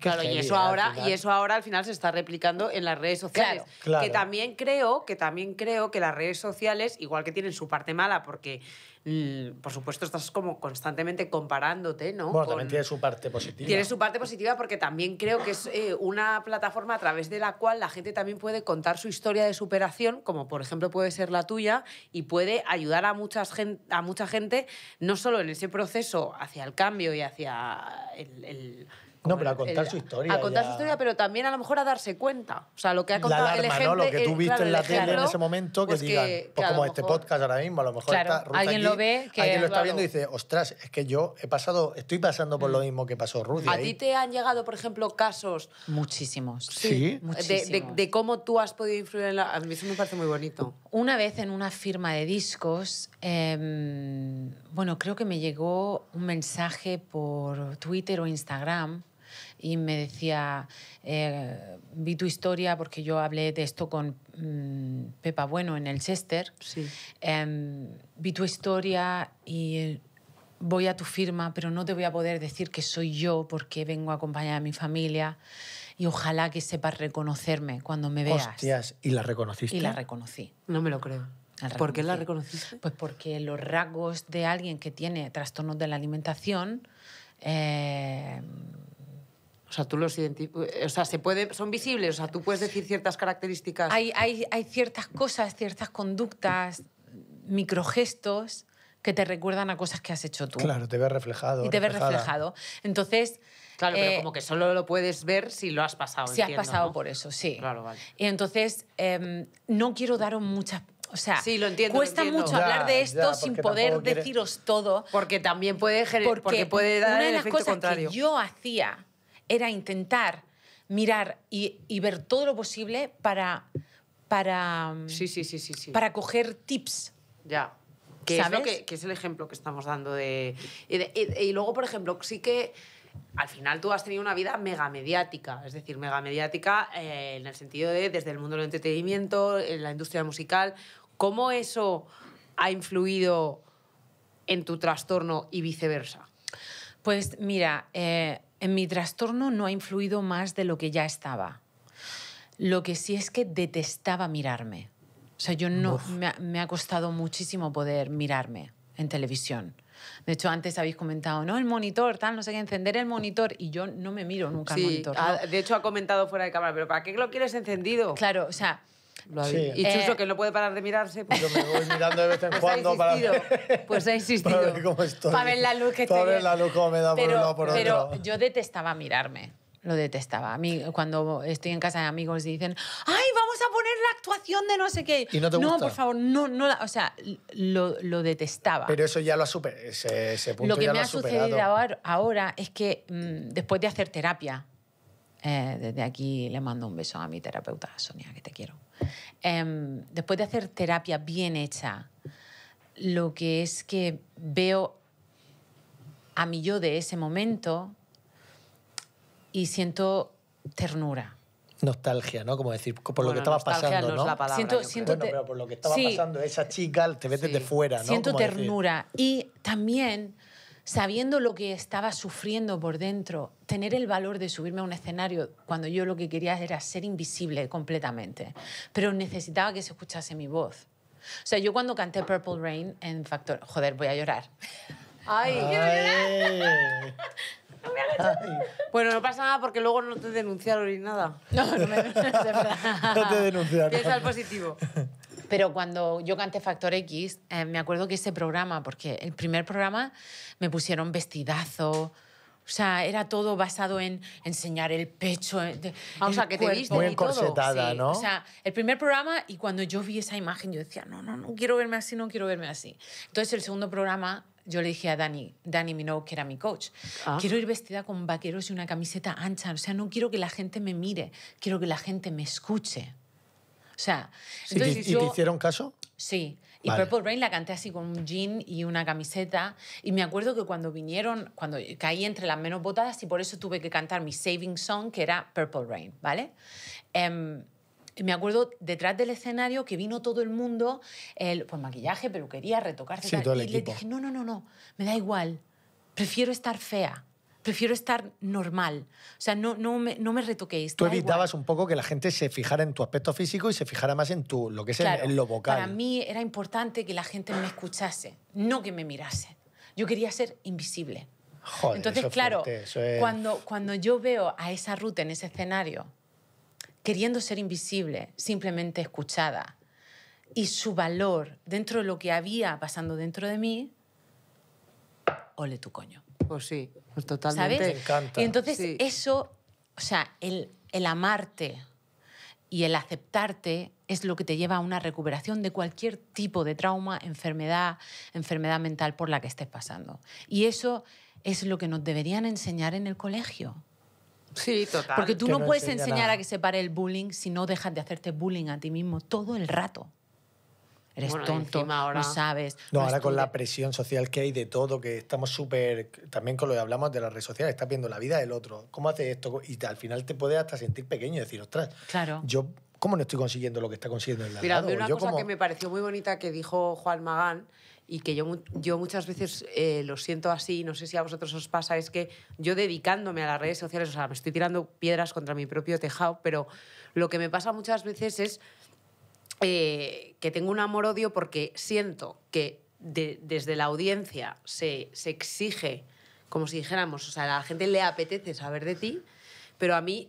claro, y eso ahora, y eso ahora al final se está replicando en las redes sociales. Que también creo, que también creo que las redes sociales, igual que tienen su parte mala, porque mm, por supuesto estás como constantemente comparándote, ¿no? también tiene su parte positiva. Tiene su parte positiva porque también creo que es eh, una plataforma a través de la cual la gente también puede contar su historia de superación, como por ejemplo puede ser la tuya, y puede ayudar a, muchas gente, a mucha gente, no solo en ese proceso hacia el cambio y hacia el no, pero a contar su historia. A contar su historia, pero también a lo mejor a darse cuenta. O sea, lo que ha contado la alarma, el ejemplo, ¿no? Lo que eh, tú viste en la tele en ese momento, pues que, digan, pues como este podcast ahora mismo, a lo mejor está Ruth alguien lo ve, que alguien lo está viendo y dice, ostras, es que yo he pasado, estoy pasando por mm. lo mismo que pasó Ruth. ¿A ti te han llegado, por ejemplo, casos? Muchísimos. Sí. Muchísimos. De, cómo tú has podido influir en la. A mí eso me parece muy bonito. Una vez en una firma de discos, em, bueno, creo que me llegó un mensaje por Twitter o Instagram y me decía, eh, vi tu historia porque yo hablé de esto con mm, Pepa Bueno en el Chester, sí. Em, vi tu historia y voy a tu firma, pero no te voy a poder decir que soy yo porque vengo a acompañar a mi familia y ojalá que sepas reconocerme cuando me veas. Hostias, ¿y la reconociste? Y la reconocí. No me lo creo. ¿Por qué la reconociste? Pues porque los rasgos de alguien que tiene trastornos de la alimentación eh, o sea, tú los O sea, se puede, son visibles. O sea, tú puedes decir ciertas características. Hay, hay, hay ciertas cosas, ciertas conductas, microgestos que te recuerdan a cosas que has hecho tú. Claro, te ves reflejado. Y te ves reflejado. Entonces. Claro, pero eh, como que solo lo puedes ver si lo has pasado. Si has pasado por eso, sí. Claro, vale. Y entonces, em, no quiero daros muchas o sea, sí, lo entiendo, cuesta mucho hablar de esto sin poder deciros todo. Porque también puede generar. Porque, puede dar una de las cosas que yo hacía era intentar mirar y, ver todo lo posible para, para, mm, sí, sí, sí, sí, sí. para coger tips. Ya. Que Es que, es el ejemplo que estamos dando de... Y, luego, por ejemplo, sí que al final tú has tenido una vida mega mediática, es decir, mega mediática eh, en el sentido de desde el mundo del entretenimiento, en la industria musical, ¿cómo eso ha influido en tu trastorno y viceversa? Pues mira, eh, en mi trastorno no ha influido más de lo que ya estaba. Lo que sí es que detestaba mirarme. O sea, yo no me ha, costado muchísimo poder mirarme en televisión. De hecho, antes habéis comentado, no, el monitor, tal, no sé qué, encender el monitor. Y yo no me miro nunca al monitor. De hecho, ha comentado fuera de cámara, pero ¿para qué lo quieres encendido? Claro, o sea, y Chuso, eh, que no puede parar de mirarse. Pues... Yo me voy mirando de vez en pues cuando para Pues ha insistido. Para ver cómo estoy. Para ver la luz que Para ver la luz cómo me pero, por otro. Pero yo detestaba mirarme. Lo detestaba. A mí, cuando estoy en casa de amigos y dicen, ¡ay, vamos a poner la actuación de no sé qué! ¿Y no te gusta? No, por favor, no, no. O sea, lo, lo detestaba. Pero eso ya lo ha superado. lo que me ha sucedido ahora es que mm, después de hacer terapia, eh, desde aquí le mando un beso a mi terapeuta, Sonia, que te quiero. Em, después de hacer terapia bien hecha, lo que es que veo a mi yo de ese momento y siento ternura. Nostalgia, ¿no? Como decir, por lo que estaba pasando, ¿no? no siento, siento bueno, pero por lo que estaba pasando, esa chica te vete desde de fuera, ¿no? Siento ternura y también sabiendo lo que estaba sufriendo por dentro, tener el valor de subirme a un escenario cuando yo lo que quería era ser invisible completamente, pero necesitaba que se escuchase mi voz. O sea, yo cuando canté Purple Rain en Factor, joder, voy a llorar. Ay, quiero Bueno, no pasa nada porque luego no te denunciaron ni nada. No, no me no te denunciaron. Piensa al positivo. Pero cuando yo canté Factor X, eh, me acuerdo que ese programa, porque el primer programa me pusieron vestidazo, o sea, era todo basado en enseñar el pecho. Eh, ah, o sea, que te viste. Muy encorsetada, ¿no? O sea, el primer programa, y cuando yo vi esa imagen, yo decía, no, no, no quiero verme así, no quiero verme así. Entonces, el segundo programa, yo le dije a Dani, Dani Minogue, que era mi coach, ah. quiero ir vestida con vaqueros y una camiseta ancha. O sea, no quiero que la gente me mire, quiero que la gente me escuche. O sea, entonces ¿Y, te, hicieron caso? Sí. Y Purple Rain la canté así con un jean y una camiseta. Y me acuerdo que cuando vinieron, cuando caí entre las menos botadas y por eso tuve que cantar mi saving song, que era Purple Rain, ¿vale? Em, me acuerdo detrás del escenario que vino todo el mundo, el, pues maquillaje, peluquería, retocarse. Sí, y le dije, no, no, no, no, me da igual, prefiero estar fea prefiero estar normal. O sea, no, no, me, no me retoquéis. Tú evitabas un poco que la gente se fijara en tu aspecto físico y se fijara más en tu, lo que es lo vocal. Para mí era importante que la gente me escuchase, no que me mirase. Yo quería ser invisible. Joder, Entonces, claro, cuando, cuando yo veo a esa ruta en ese escenario queriendo ser invisible, simplemente escuchada, y su valor dentro de lo que había pasando dentro de mí, ole tu coño. Pues sí, pues totalmente. encanta. Y entonces eso, o sea, el, amarte y el aceptarte es lo que te lleva a una recuperación de cualquier tipo de trauma, enfermedad, enfermedad mental por la que estés pasando. Y eso es lo que nos deberían enseñar en el colegio. Sí, total. Porque tú no, puedes enseñar a que se pare el bullying si no dejas de hacerte bullying a ti mismo todo el rato. Eres tonto, ahora... no sabes. No, ahora con la presión social que hay de todo, que estamos súper. También con lo que hablamos de las redes sociales, estás viendo la vida del otro. ¿Cómo haces esto? Y al final te puedes hasta sentir pequeño y decir, ostras, claro. yo, ¿cómo no estoy consiguiendo lo que está consiguiendo el Mira, una cosa que me pareció muy bonita que dijo Juan Magán y que yo, yo muchas veces eh, lo siento así, no sé si a vosotros os pasa, es que yo dedicándome a las redes sociales, o sea, me estoy tirando piedras contra mi propio tejado, pero lo que me pasa muchas veces es eh, que tengo un amor-odio porque siento que desde la audiencia se, exige, como si dijéramos, o sea, a la gente le apetece saber de ti, pero a mí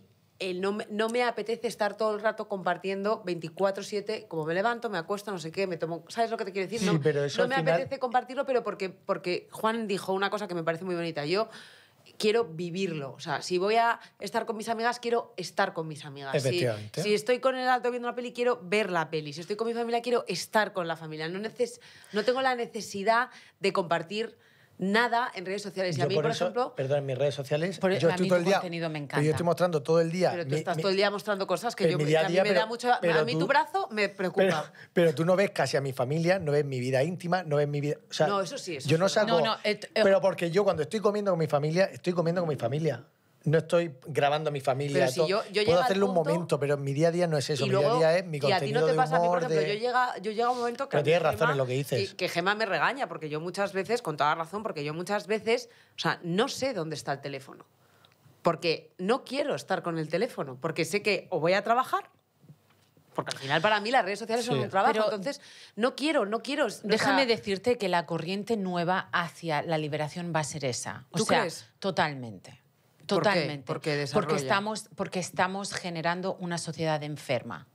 no, me apetece estar todo el rato compartiendo 24-7, como me levanto, me acuesto, no sé qué, me tomo. ¿Sabes lo que te quiero decir? no, me apetece compartirlo, pero porque, porque Juan dijo una cosa que me parece muy bonita. Yo quiero vivirlo. O sea, si voy a estar con mis amigas, quiero estar con mis amigas. Si, si, estoy con el alto viendo la peli, quiero ver la peli. Si estoy con mi familia, quiero estar con la familia. No, neces no tengo la necesidad de compartir nada en redes sociales. Y a mí, por, ejemplo. Perdón, en mis redes sociales. Por, yo estoy todo el día. Me encanta. Yo estoy mostrando todo el día. Pero tú estás todo el día mostrando cosas que yo a, mí me da mucho. a mí tu brazo me preocupa. Pero, tú no ves casi a mi familia, no ves mi vida íntima, no ves mi vida. no, eso sí. Eso yo no salgo. No, eh, eh. pero porque yo cuando estoy comiendo con mi familia, estoy comiendo con mi familia no estoy grabando a mi familia. Puedo hacerlo un momento, pero mi día a día no es eso. mi día a día es mi contenido. ti no te pasa, yo, llego un momento que. Pero tienes razón en lo que dices. Que, me regaña, porque yo muchas veces, con toda razón, porque yo muchas veces, o sea, no sé dónde está el teléfono. Porque no quiero estar con el teléfono, porque sé que o voy a trabajar porque al final para mí las redes sociales son un trabajo, entonces no quiero, no quiero. Déjame decirte que la corriente nueva hacia la liberación va a ser esa. O ¿Tú sea, crees? Totalmente. Totalmente. ¿Por qué? Porque, porque, estamos, porque estamos generando una sociedad enferma.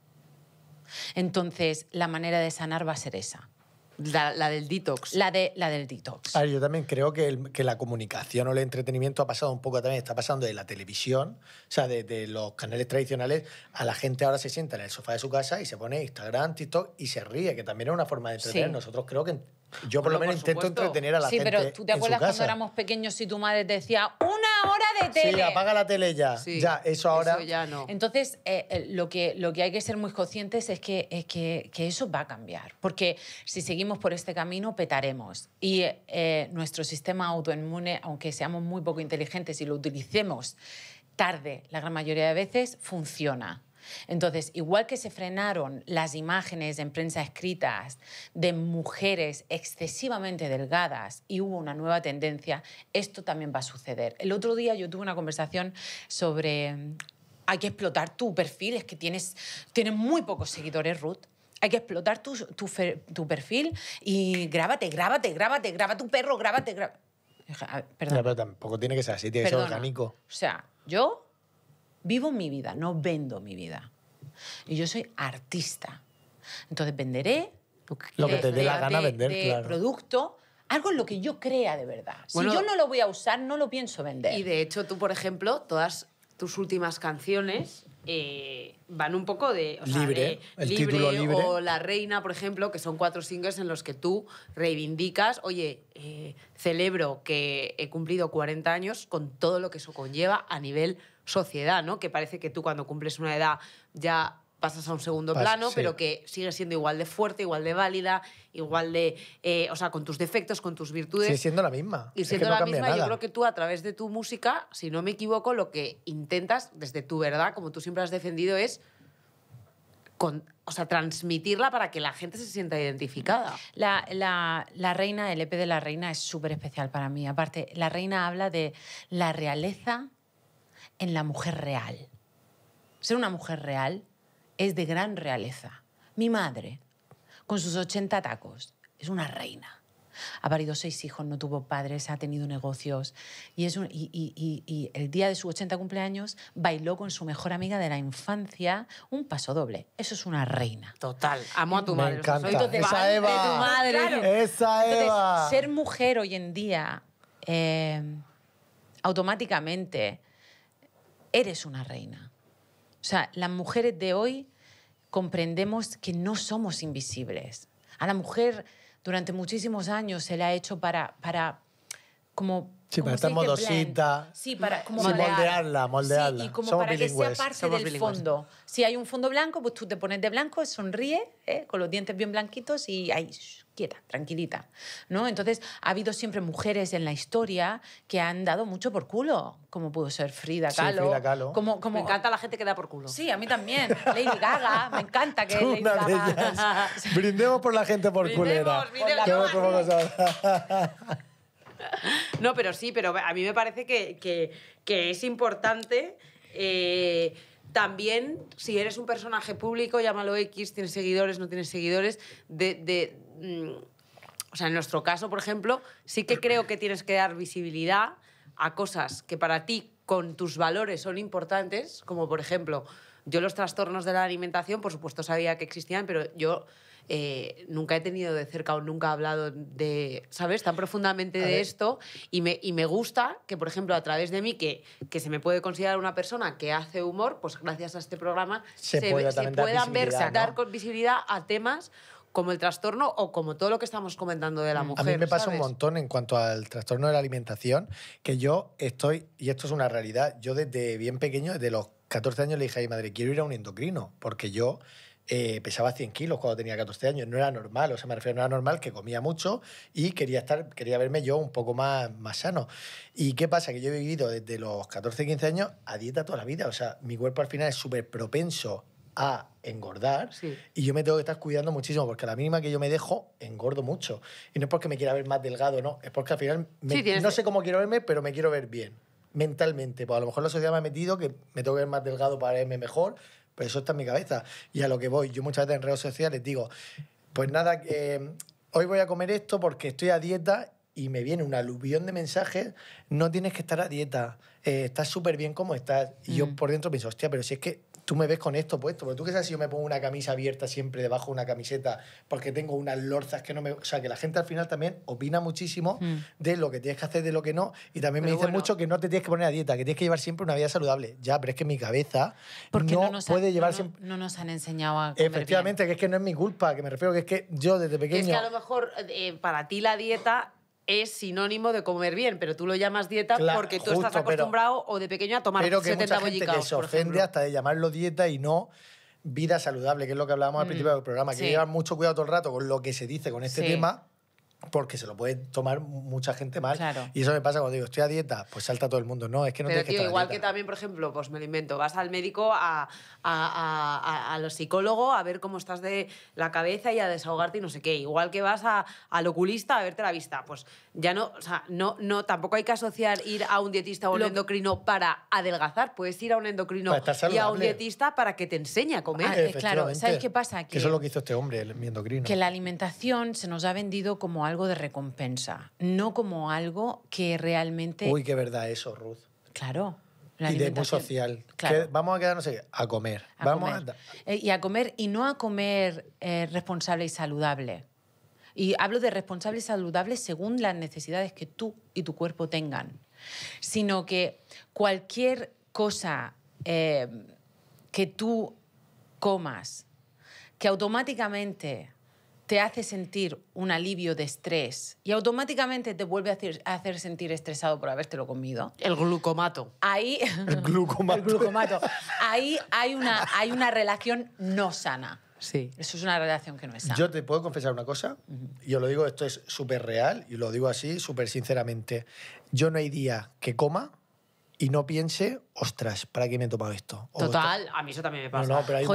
Entonces, la manera de sanar va a ser esa. La, del detox. La, de, la del detox. yo también creo que, que, la comunicación o el entretenimiento ha pasado un poco también, está pasando de la televisión, o sea, de, los canales tradicionales, a la gente ahora se sienta en el sofá de su casa y se pone Instagram, TikTok y se ríe, que también es una forma de entretener. Nosotros creo que yo por lo menos intento entretener a la gente. Sí, pero ¿tú te acuerdas cuando éramos pequeños y tu madre te decía una hora de tele? Sí, apaga la tele ya. ya, eso ahora. ya Entonces, eh, eh, lo, que, lo que hay que ser muy conscientes es, que, eso va a cambiar. Porque si seguimos por este camino, petaremos. Y eh, nuestro sistema autoinmune, aunque seamos muy poco inteligentes y lo utilicemos tarde, la gran mayoría de veces, funciona. Entonces, igual que se frenaron las imágenes en prensa escritas de mujeres excesivamente delgadas y hubo una nueva tendencia, esto también va a suceder. El otro día yo tuve una conversación sobre hay que explotar tu perfil, es que tienes, tienes muy pocos seguidores, Ruth. Hay que explotar tu, tu, tu perfil y grábate, grábate, grábate, graba tu perro, grábate, grábate... Ah, perdón. pero tampoco tiene que ser así, tiene que ser orgánico. O sea, yo vivo mi vida, no vendo mi vida. Y yo soy artista. Entonces venderé lo que, te dé la gana vender, de claro. producto, algo en lo que yo crea de verdad. si yo no lo voy a usar, no lo pienso vender. Y de hecho, tú, por ejemplo, todas tus últimas canciones eh, van un poco de, libre, el libre, título libre, o La Reina, por ejemplo, que son cuatro singles en los que tú reivindicas, oye, eh, celebro que he cumplido 40 años con todo lo que eso conlleva a nivel sociedad, ¿no? Que parece que tú cuando cumples una edad ya pasas a un segundo plano, pero que sigue siendo igual de fuerte, igual de válida, igual de, eh, o sea, con tus defectos, con tus virtudes. Sigue siendo la misma. Y siendo la misma, yo creo que tú a través de tu música, si no me equivoco, lo que intentas desde tu verdad, como tú siempre has defendido, es con, o sea, transmitirla para que la gente se sienta identificada. La, la reina, el EP de la reina es súper especial para mí. Aparte, la reina habla de la realeza en la mujer real. Ser una mujer real es de gran realeza. Mi madre, con sus 80 tacos, es una reina. Ha parido seis hijos, no tuvo padres, ha tenido negocios y, es un, y, el día de su 80 cumpleaños bailó con su mejor amiga de la infancia un paso doble. Eso es una reina. Total, amo a tu madre. Encanta. Soy Eva. tu Esa ser mujer hoy en día eh, automáticamente eres una reina. O sea, las mujeres de hoy comprendemos que no somos invisibles. A la mujer durante muchísimos años se le ha hecho para, para como Sí, para estar modosita. Sí, para moldearla, moldearla. y como para que sea parte del fondo. Si hay un fondo blanco, pues tú te pones de blanco, sonríe, ¿eh? con los dientes bien blanquitos y ahí, quieta, tranquilita. ¿no? Entonces, ha habido siempre mujeres en la historia que han dado mucho por culo, como pudo ser Frida Kahlo. Sí, Frida Kahlo. Como, como... Me encanta la gente que da por culo. Sí, a mí también. Lady Gaga, me encanta que Lady Gaga. Brindemos por la gente por culera. No, pero sí, pero a mí me parece que, que, es importante. Eh, también, si eres un personaje público, llámalo X, tienes seguidores, no tienes seguidores, de, mm, o sea, en nuestro caso, por ejemplo, sí que creo que tienes que dar visibilidad a cosas que para ti, con tus valores, son importantes, como por ejemplo, yo los trastornos de la alimentación, por supuesto sabía que existían, pero yo eh, nunca he tenido de cerca o nunca he hablado de, ¿sabes?, tan profundamente de esto. Y me, y me gusta que, por ejemplo, a través de mí, que, que se me puede considerar una persona que hace humor, pues gracias a este programa se, puedan ver, dar con visibilidad a temas como el trastorno o como todo lo que estamos comentando de la mujer. Mm. A mí me pasa un montón en cuanto al trastorno de la alimentación, que yo estoy, y esto es una realidad, yo desde bien pequeño, desde los 14 años le dije a mi madre, quiero ir a un endocrino, porque yo eh, pesaba 100 kilos cuando tenía 14 años, no era normal, o sea, me refiero, no era normal que comía mucho y quería, estar, quería verme yo un poco más, más sano. ¿Y qué pasa? Que yo he vivido desde los 14, 15 años a dieta toda la vida, o sea, mi cuerpo al final es súper propenso a engordar y yo me tengo que estar cuidando muchísimo porque a la mínima que yo me dejo engordo mucho y no es porque me quiera ver más delgado no es porque al final no sé cómo quiero verme pero me quiero ver bien mentalmente pues a lo mejor la sociedad me ha metido que me tengo que ver más delgado para verme mejor eso está en mi cabeza. Y a lo que voy, yo muchas veces en redes sociales digo, pues nada, hoy voy a comer esto porque estoy a dieta y me viene un aluvión de mensajes, no tienes que estar a dieta, eh, estás súper bien como estás. Y yo mm. por dentro pienso, hostia, pero si es que tú me ves con esto puesto, pero tú qué sabes si yo me pongo una camisa abierta siempre debajo de una camiseta porque tengo unas lorzas que no me... O sea, que la gente al final también opina muchísimo mm. de lo que tienes que hacer, de lo que no, y también me dicen mucho que no te tienes que poner a dieta, que tienes que llevar siempre una vida saludable. Ya, pero es que mi cabeza porque no, nos puede llevar siempre... No nos han enseñado a... Efectivamente, que es que no es mi culpa, que me refiero que es que yo desde pequeño... Es que a lo mejor eh, para ti la dieta es sinónimo de comer bien, pero tú lo llamas dieta porque tú estás acostumbrado o de pequeño a tomar pero que 70 mucha gente que se ofende hasta de llamarlo dieta y no vida saludable, que es lo que hablábamos al mm. principio del programa, que sí. mucho cuidado todo el rato con lo que se dice con este tema porque se lo puede tomar mucha gente mal. Y eso me pasa cuando digo, estoy a dieta, pues salta todo el mundo. No, es que no te Igual que también, por ejemplo, pues me lo invento, vas al médico, a, a, a, los a ver cómo estás de la cabeza y a desahogarte y no sé qué. Igual que vas al oculista a verte la vista. Pues ya no, o sea, no, no, tampoco hay que asociar ir a un dietista o un endocrino para adelgazar. Puedes ir a un endocrino y a un dietista para que te enseñe a comer. Ah, eh, claro, ¿sabes qué pasa? Que, eso es lo que hizo este hombre, el, endocrino. Que la alimentación se nos ha vendido como algo de recompensa, no como algo que realmente... Uy, qué verdad eso, Ruth. Claro. y de muy social. vamos a quedarnos a comer. vamos eh, y a comer, y no a comer eh, responsable y saludable. Y hablo de responsables saludables según las necesidades que tú y tu cuerpo tengan, sino que cualquier cosa eh, que tú comas, que automáticamente te hace sentir un alivio de estrés y automáticamente te vuelve a hacer, sentir estresado por habértelo comido. El glucomato. Ahí, el el Ahí hay hay una relación no sana. Sí, eso es una relación que no es Yo te puedo confesar una cosa, yo lo digo, esto es súper real y lo digo así, súper sinceramente. Yo no hay día que coma y no piense ostras, ¿para qué me he topado esto? Total, a mí eso también me pasa. No, pero hay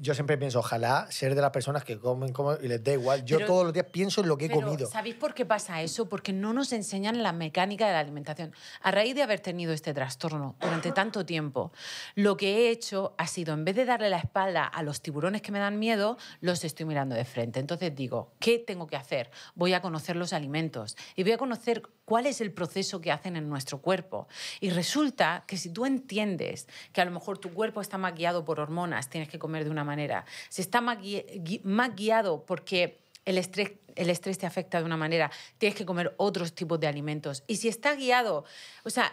yo siempre pienso, ojalá ser de las personas que comen, como y les da igual. Yo todos los días pienso en lo que he comido. ¿Sabéis por qué pasa eso? Porque no nos enseñan la mecánica de la alimentación. A raíz de haber tenido este trastorno durante tanto tiempo, lo que he hecho ha sido, en vez de darle la espalda a los tiburones que me dan miedo, los estoy mirando de frente. Entonces digo, ¿qué tengo que hacer? Voy a conocer los alimentos y voy a conocer cuál es el proceso que hacen en nuestro cuerpo. Y resulta que si tú entiendes entiendes que a lo mejor tu cuerpo está más guiado por hormonas, tienes que comer de una manera. Si está más, guiado porque el estrés, el estrés te afecta de una manera, tienes que comer otros tipos de alimentos. Y si está guiado, o sea,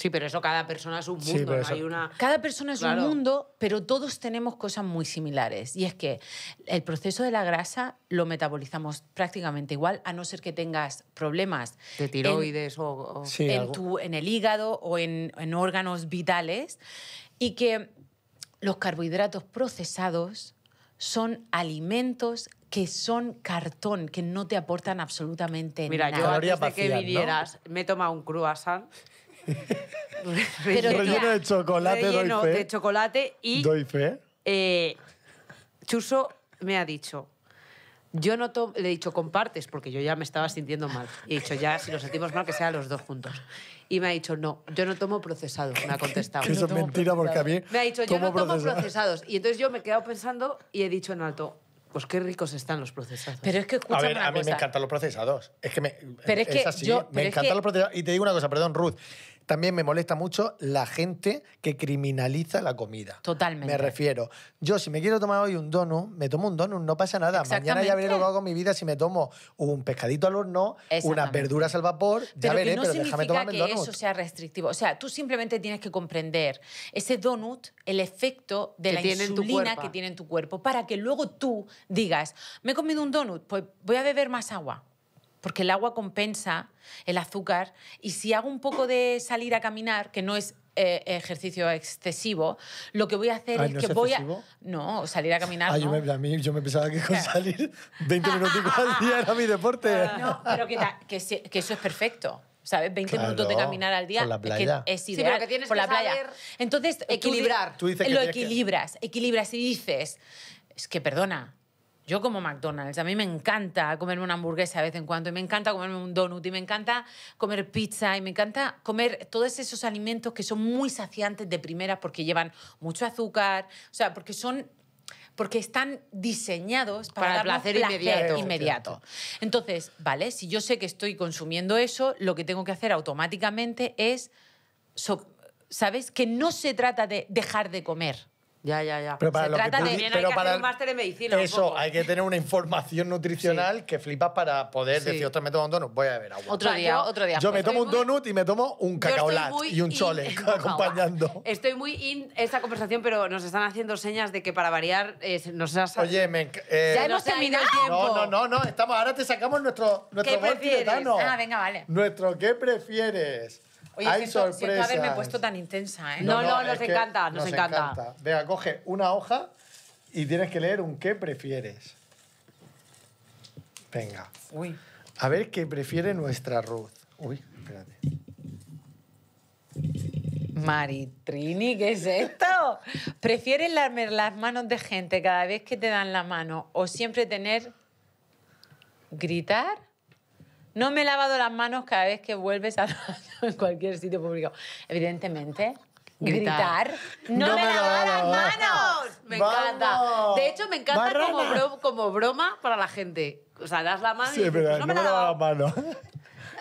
Sí, pero eso cada persona es un mundo, no Cada persona es un mundo, pero todos tenemos cosas muy similares. Y es que el proceso de la grasa lo metabolizamos prácticamente igual, a no ser que tengas problemas... De tiroides o... en, el hígado o en, órganos vitales. Y que los carbohidratos procesados son alimentos que son cartón, que no te aportan absolutamente nada. Mira, yo antes de que vinieras me he tomado un croissant Pero relleno de chocolate, relleno doy fe. de chocolate y... Doy fe. Eh, Chuso me ha dicho, yo no le he dicho, compartes, porque yo ya me estaba sintiendo mal. Y he dicho, ya, si nos sentimos mal, que sea los dos juntos. Y me ha dicho, no, yo no tomo procesados, me ha contestado. eso es mentira, porque a mí. Me ha dicho, yo no tomo procesados. Y entonces yo me he quedado pensando y he dicho en alto, pues qué ricos están los procesados. Pero es que A ver, a mí me encantan los procesados. Es que me. es, así, me encantan los procesados. Y te digo una cosa, perdón, Ruth. También me molesta mucho la gente que criminaliza la comida. Totalmente. Me refiero. Yo, si me quiero tomar hoy un donut, me tomo un donut, no pasa nada. Mañana ya veré lo que hago con mi vida si me tomo un pescadito al horno, unas verduras al vapor, ya pero veré, no pero déjame tomarme el donut. que eso sea restrictivo. O sea, tú simplemente tienes que comprender ese donut, el efecto de la insulina que tiene en tu cuerpo, para que luego tú digas, me he comido un donut, pues voy a beber más agua porque el agua compensa el azúcar y si hago un poco de salir a caminar, que no es eh, ejercicio excesivo, lo que voy a hacer ah, es que voy a... No, salir a caminar. ¿no? yo, me, a mí, yo me pensaba que con salir 20 minutos al día era mi deporte. No, pero que, eso es perfecto. ¿sabes? 20 minutos de caminar al día. Por la playa. es ideal. Sí, pero que tienes por que la playa. Entonces, equilibrar. Tú dices eh, que lo equilibras, equilibras y dices, es que perdona, yo como McDonald's, a mí me encanta comerme una hamburguesa de vez en cuando y me encanta comerme un donut y me encanta comer pizza y me encanta comer todos esos alimentos que son muy saciantes de primera porque llevan mucho azúcar, o sea, porque son porque están diseñados para, el placer, inmediato. Entonces, vale, si yo sé que estoy consumiendo eso, lo que tengo que hacer automáticamente es ¿sabes? Que no se trata de dejar de comer. Ya, ya, ya. Pero para Se trata de, hay que hacer un máster en medicina. Eso, hay que tener una información nutricional que flipas para poder decir, otra me tomo un donut, voy a ver agua. Otro día, otro día. Yo me tomo un donut y me tomo un cacaolat y un chole acompañando. Estoy muy in esta conversación, pero nos están haciendo señas de que para variar eh, nos has... Oye, me, eh, ya hemos terminado el tiempo. No, no, no, no, estamos, ahora te sacamos nuestro, nuestro ¿Qué prefieres? Ah, venga, vale. Nuestro ¿qué prefieres? Oye, Hay siento, haberme puesto tan intensa, ¿eh? No, no, nos, encanta, nos, encanta, Venga, coge una hoja y tienes que leer un qué prefieres. Venga. Uy. A ver qué prefiere nuestra Ruth. Uy, espérate. Maritrini, ¿qué es esto? ¿Prefieres lamer las manos de gente cada vez que te dan la mano o siempre tener gritar? No me he lavado las manos cada vez que vuelves a cualquier sitio público. Evidentemente, gritar. No, me, he lavado las manos. Me encanta. De hecho, me encanta como, broma para la gente. O sea, das la mano y pues no, me, las manos. ¡Ah!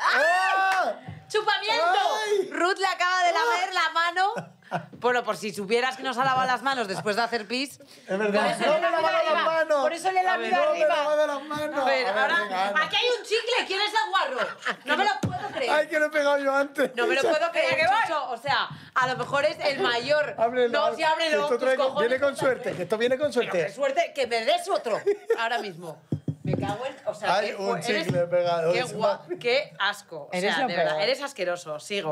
¡Ah! ¡Chupamiento! Ruth le acaba de lavar ¡Ah! la mano bueno, por si supieras que nos ha lavado las manos después de hacer pis. Es verdad. No me lavado las manos. Por eso le he lavado! arriba. No me he las manos. A ver, ahora, aquí hay un chicle. ¿Quién es el guarro? No me lo puedo creer. Ay, que lo he pegado yo antes. No me lo puedo creer, ¿Qué Chucho. O sea, a lo mejor es el mayor. Ábrelo. No, sí, ábrelo. Esto viene con suerte. ¿eh? Que esto viene con suerte. que suerte que me des otro ahora mismo. Me cago Hay un chicle pegado. Qué, gua, qué asco. eres de verdad, eres asqueroso. Sigo.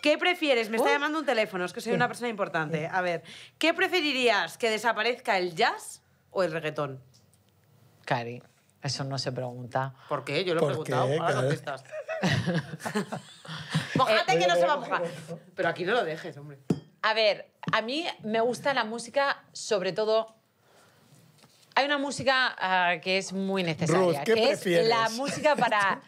¿Qué prefieres? Me está llamando un teléfono, es que soy una persona importante. A ver, ¿qué preferirías? ¿Que desaparezca el jazz o el reggaetón? Cari, eso no se pregunta. ¿Por qué? Yo lo he preguntado. Qué, Ahora Mojate que no se va a mojar. Pero aquí no lo dejes, hombre. A ver, a mí me gusta la música sobre todo hay una música ah, que es muy necesaria, ¿qué que es la música para,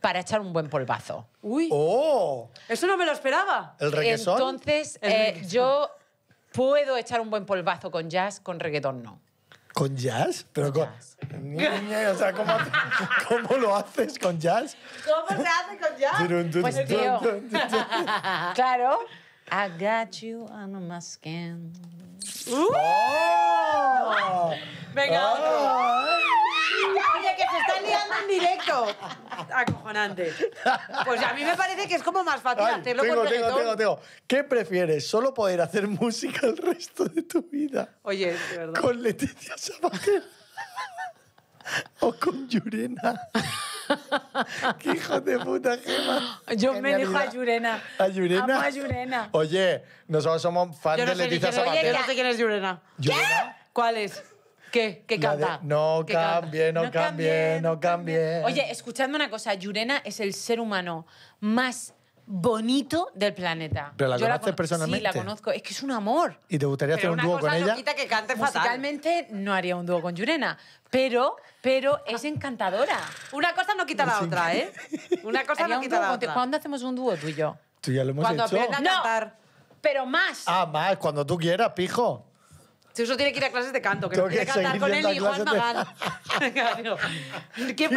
para echar un buen polvazo. Uy. ¡Oh! Eso no me lo esperaba. ¿El reggaetón? Entonces, eh, yo puedo echar un buen polvazo con jazz, con reggaetón no. ¿Con jazz? Pero con... Niña, o sea, ¿cómo, ¿cómo lo haces con jazz? ¿Cómo se hace con jazz? Pues tío, claro. I got you on my skin. ¡Uh! Venga, ¡Oh! Oye, que se está liando en directo. Acojonante. Pues a mí me parece que es como más fácil hacerlo hacerlo tengo, digo, tengo, tengo, tengo. ¿Qué prefieres? ¿Solo poder hacer música el resto de tu vida? Oye, de verdad. Con Leticia Sabater o con Yurena. ¡Qué hijo de puta, Gema! Yo me dejo a Yurena. ¿A Yurena? a Yurena. Oye, nosotros somos fans de Letizia Leticia oye, no sé quién es Yurena. ¿Qué? ¿Cuál es? ¿Qué? ¿Qué canta? no cambie, no cambie, no cambie. Oye, escuchando una cosa. Yurena es el ser humano más bonito del planeta. ¿Pero la conoces personalmente? Sí, la conozco. Es que es un amor. ¿Y te gustaría hacer un dúo con ella? Quita que cante Musicalmente no haría un dúo con Yurena, pero, pero es encantadora. Una cosa no quita la otra, ¿eh? Una cosa no quita la otra. ¿Cuándo hacemos un dúo tú y yo? Tú ya lo hemos hecho. Cuando aprendan a cantar. Pero más. Ah, más, cuando tú quieras, pijo eso tiene que ir a clases de canto, que cantar con él y ¿Qué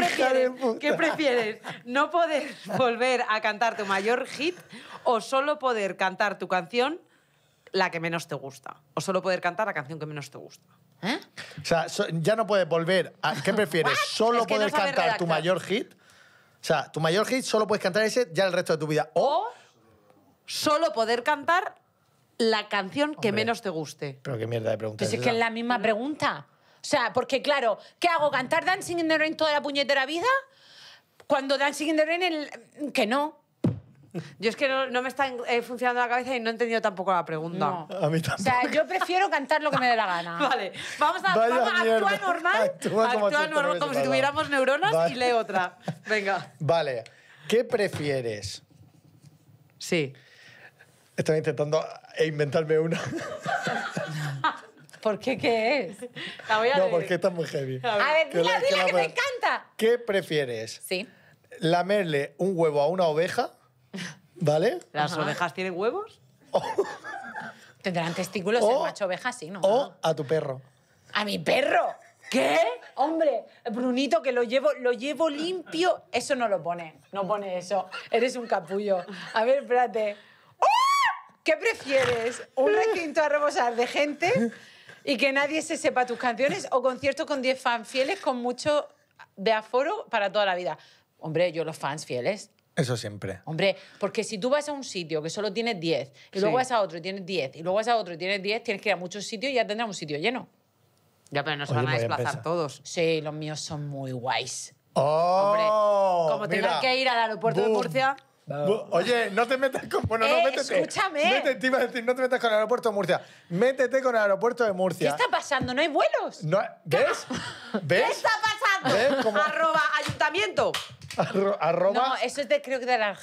prefieres? ¿No poder volver a cantar tu mayor hit o solo poder cantar tu canción la que menos te gusta? ¿O solo poder cantar la canción que menos te gusta? ¿Eh? O sea, ya no puedes volver. A, ¿Qué prefieres? ¿Solo poder cantar tu mayor hit? O sea, tu mayor hit solo puedes cantar ese ya el resto de tu vida. ¿O solo poder cantar la canción que menos te guste. Pero qué mierda de pregunta. Pues es, que es la misma pregunta. O sea, porque claro, ¿qué hago? ¿Cantar Dancing in the Rain toda la puñetera vida? Cuando Dancing in the Rain, el... que no. Yo es que no, me está eh, funcionando la cabeza y no he entendido tampoco la pregunta. A mí tampoco. O sea, yo prefiero cantar lo que me dé la gana. vale, vamos a, actuar normal. Actúa normal, como si tuviéramos neuronas y lee otra. Venga. Vale, ¿qué prefieres? Sí. Estaba intentando inventarme una. ¿Por qué qué es? La voy a no, porque está muy heavy. A ver, dila, dila, que, me encanta. ¿Qué prefieres? Sí. ¿Lamerle un huevo a una oveja? ¿Vale? ¿Las ovejas tienen huevos? Tendrán testículos o, macho oveja, sí, ¿no? O a tu perro. ¿A mi perro? ¿Qué? Hombre, Brunito, que lo llevo, lo llevo limpio. Eso no lo pone. No pone eso. Eres un capullo. A ver, espérate. ¿Qué prefieres? ¿Un recinto a rebosar de gente y que nadie se sepa tus canciones o conciertos con 10 fans fieles con mucho de aforo para toda la vida? Hombre, yo los fans fieles. Eso siempre. Hombre, porque si tú vas a un sitio que solo tienes 10 y luego vas a otro y tienes 10 y luego vas a otro y tienes 10, tienes que ir a muchos sitios y ya tendrás un sitio lleno. Ya, pero nos van a desplazar todos. Sí, los míos son muy guays. Oh, Hombre, como tengan que ir al aeropuerto de Murcia. Oye, no te metas con. Bueno, no eh, Escúchame. te iba a decir, no te metas con el aeropuerto de Murcia. Métete con el aeropuerto de Murcia. ¿Qué está pasando? ¿No hay vuelos? ¿Ves? ¿Ves? ¿Qué está pasando? Arroba ayuntamiento. arroba. No, eso es de, creo que de la.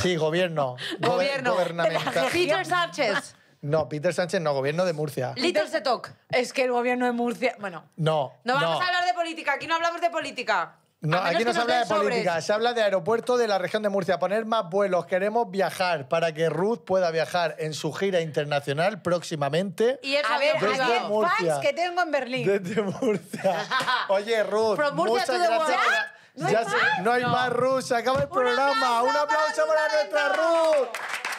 Sí, gobierno. gobierno. Gubernamental. Peter Sánchez. No, Peter Sánchez no, gobierno de Murcia. Little se talk. Es que el gobierno de Murcia. Bueno. No. No vamos a hablar de política, aquí no hablamos de política aquí no se habla de política, se habla de aeropuerto de la región de Murcia. Poner más vuelos, queremos viajar para que Ruth pueda viajar en su gira internacional próximamente. Y a ver, desde que tengo en Berlín. Desde Murcia. Oye, Ruth, muchas gracias. ¿No, ya hay no hay más Ruth, se acaba el programa. Un aplauso para, nuestra Ruth.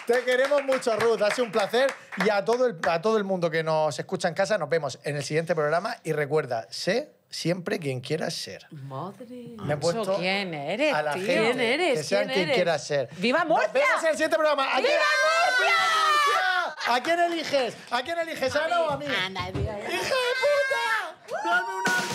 Te queremos mucho, Ruth. Ha sido un placer. Y a todo, el, a todo el mundo que nos escucha en casa, nos vemos en el siguiente programa. Y recuerda, sé siempre quien quieras ser. Madre. Me he puesto ¿Quién eres, a la gente ¿Quién eres? que sean quien quiera quieras ser. ¡Viva Murcia! Vemos el siguiente programa. ¡Viva Murcia! ¿A quién eliges? ¿A quién eliges? ¿A Ana o a mí? ¡Hija de puta! ¡Dame un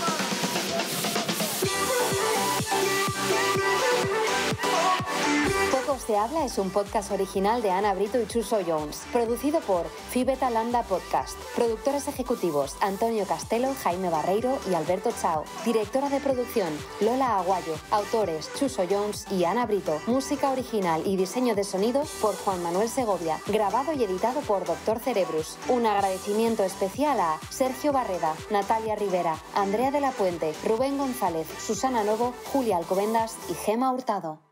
se habla es un podcast original de Ana Brito y Chuso Jones, producido por Fibeta Landa Podcast. Productores ejecutivos Antonio Castelo, Jaime Barreiro y Alberto Chao. Directora de producción Lola Aguayo. Autores Chuso Jones y Ana Brito. Música original y diseño de sonido por Juan Manuel Segovia. Grabado y editado por Doctor Cerebrus. Un agradecimiento especial a Sergio Barreda, Natalia Rivera, Andrea de la Puente, Rubén González, Susana Lobo, Julia Alcobendas y Gema Hurtado.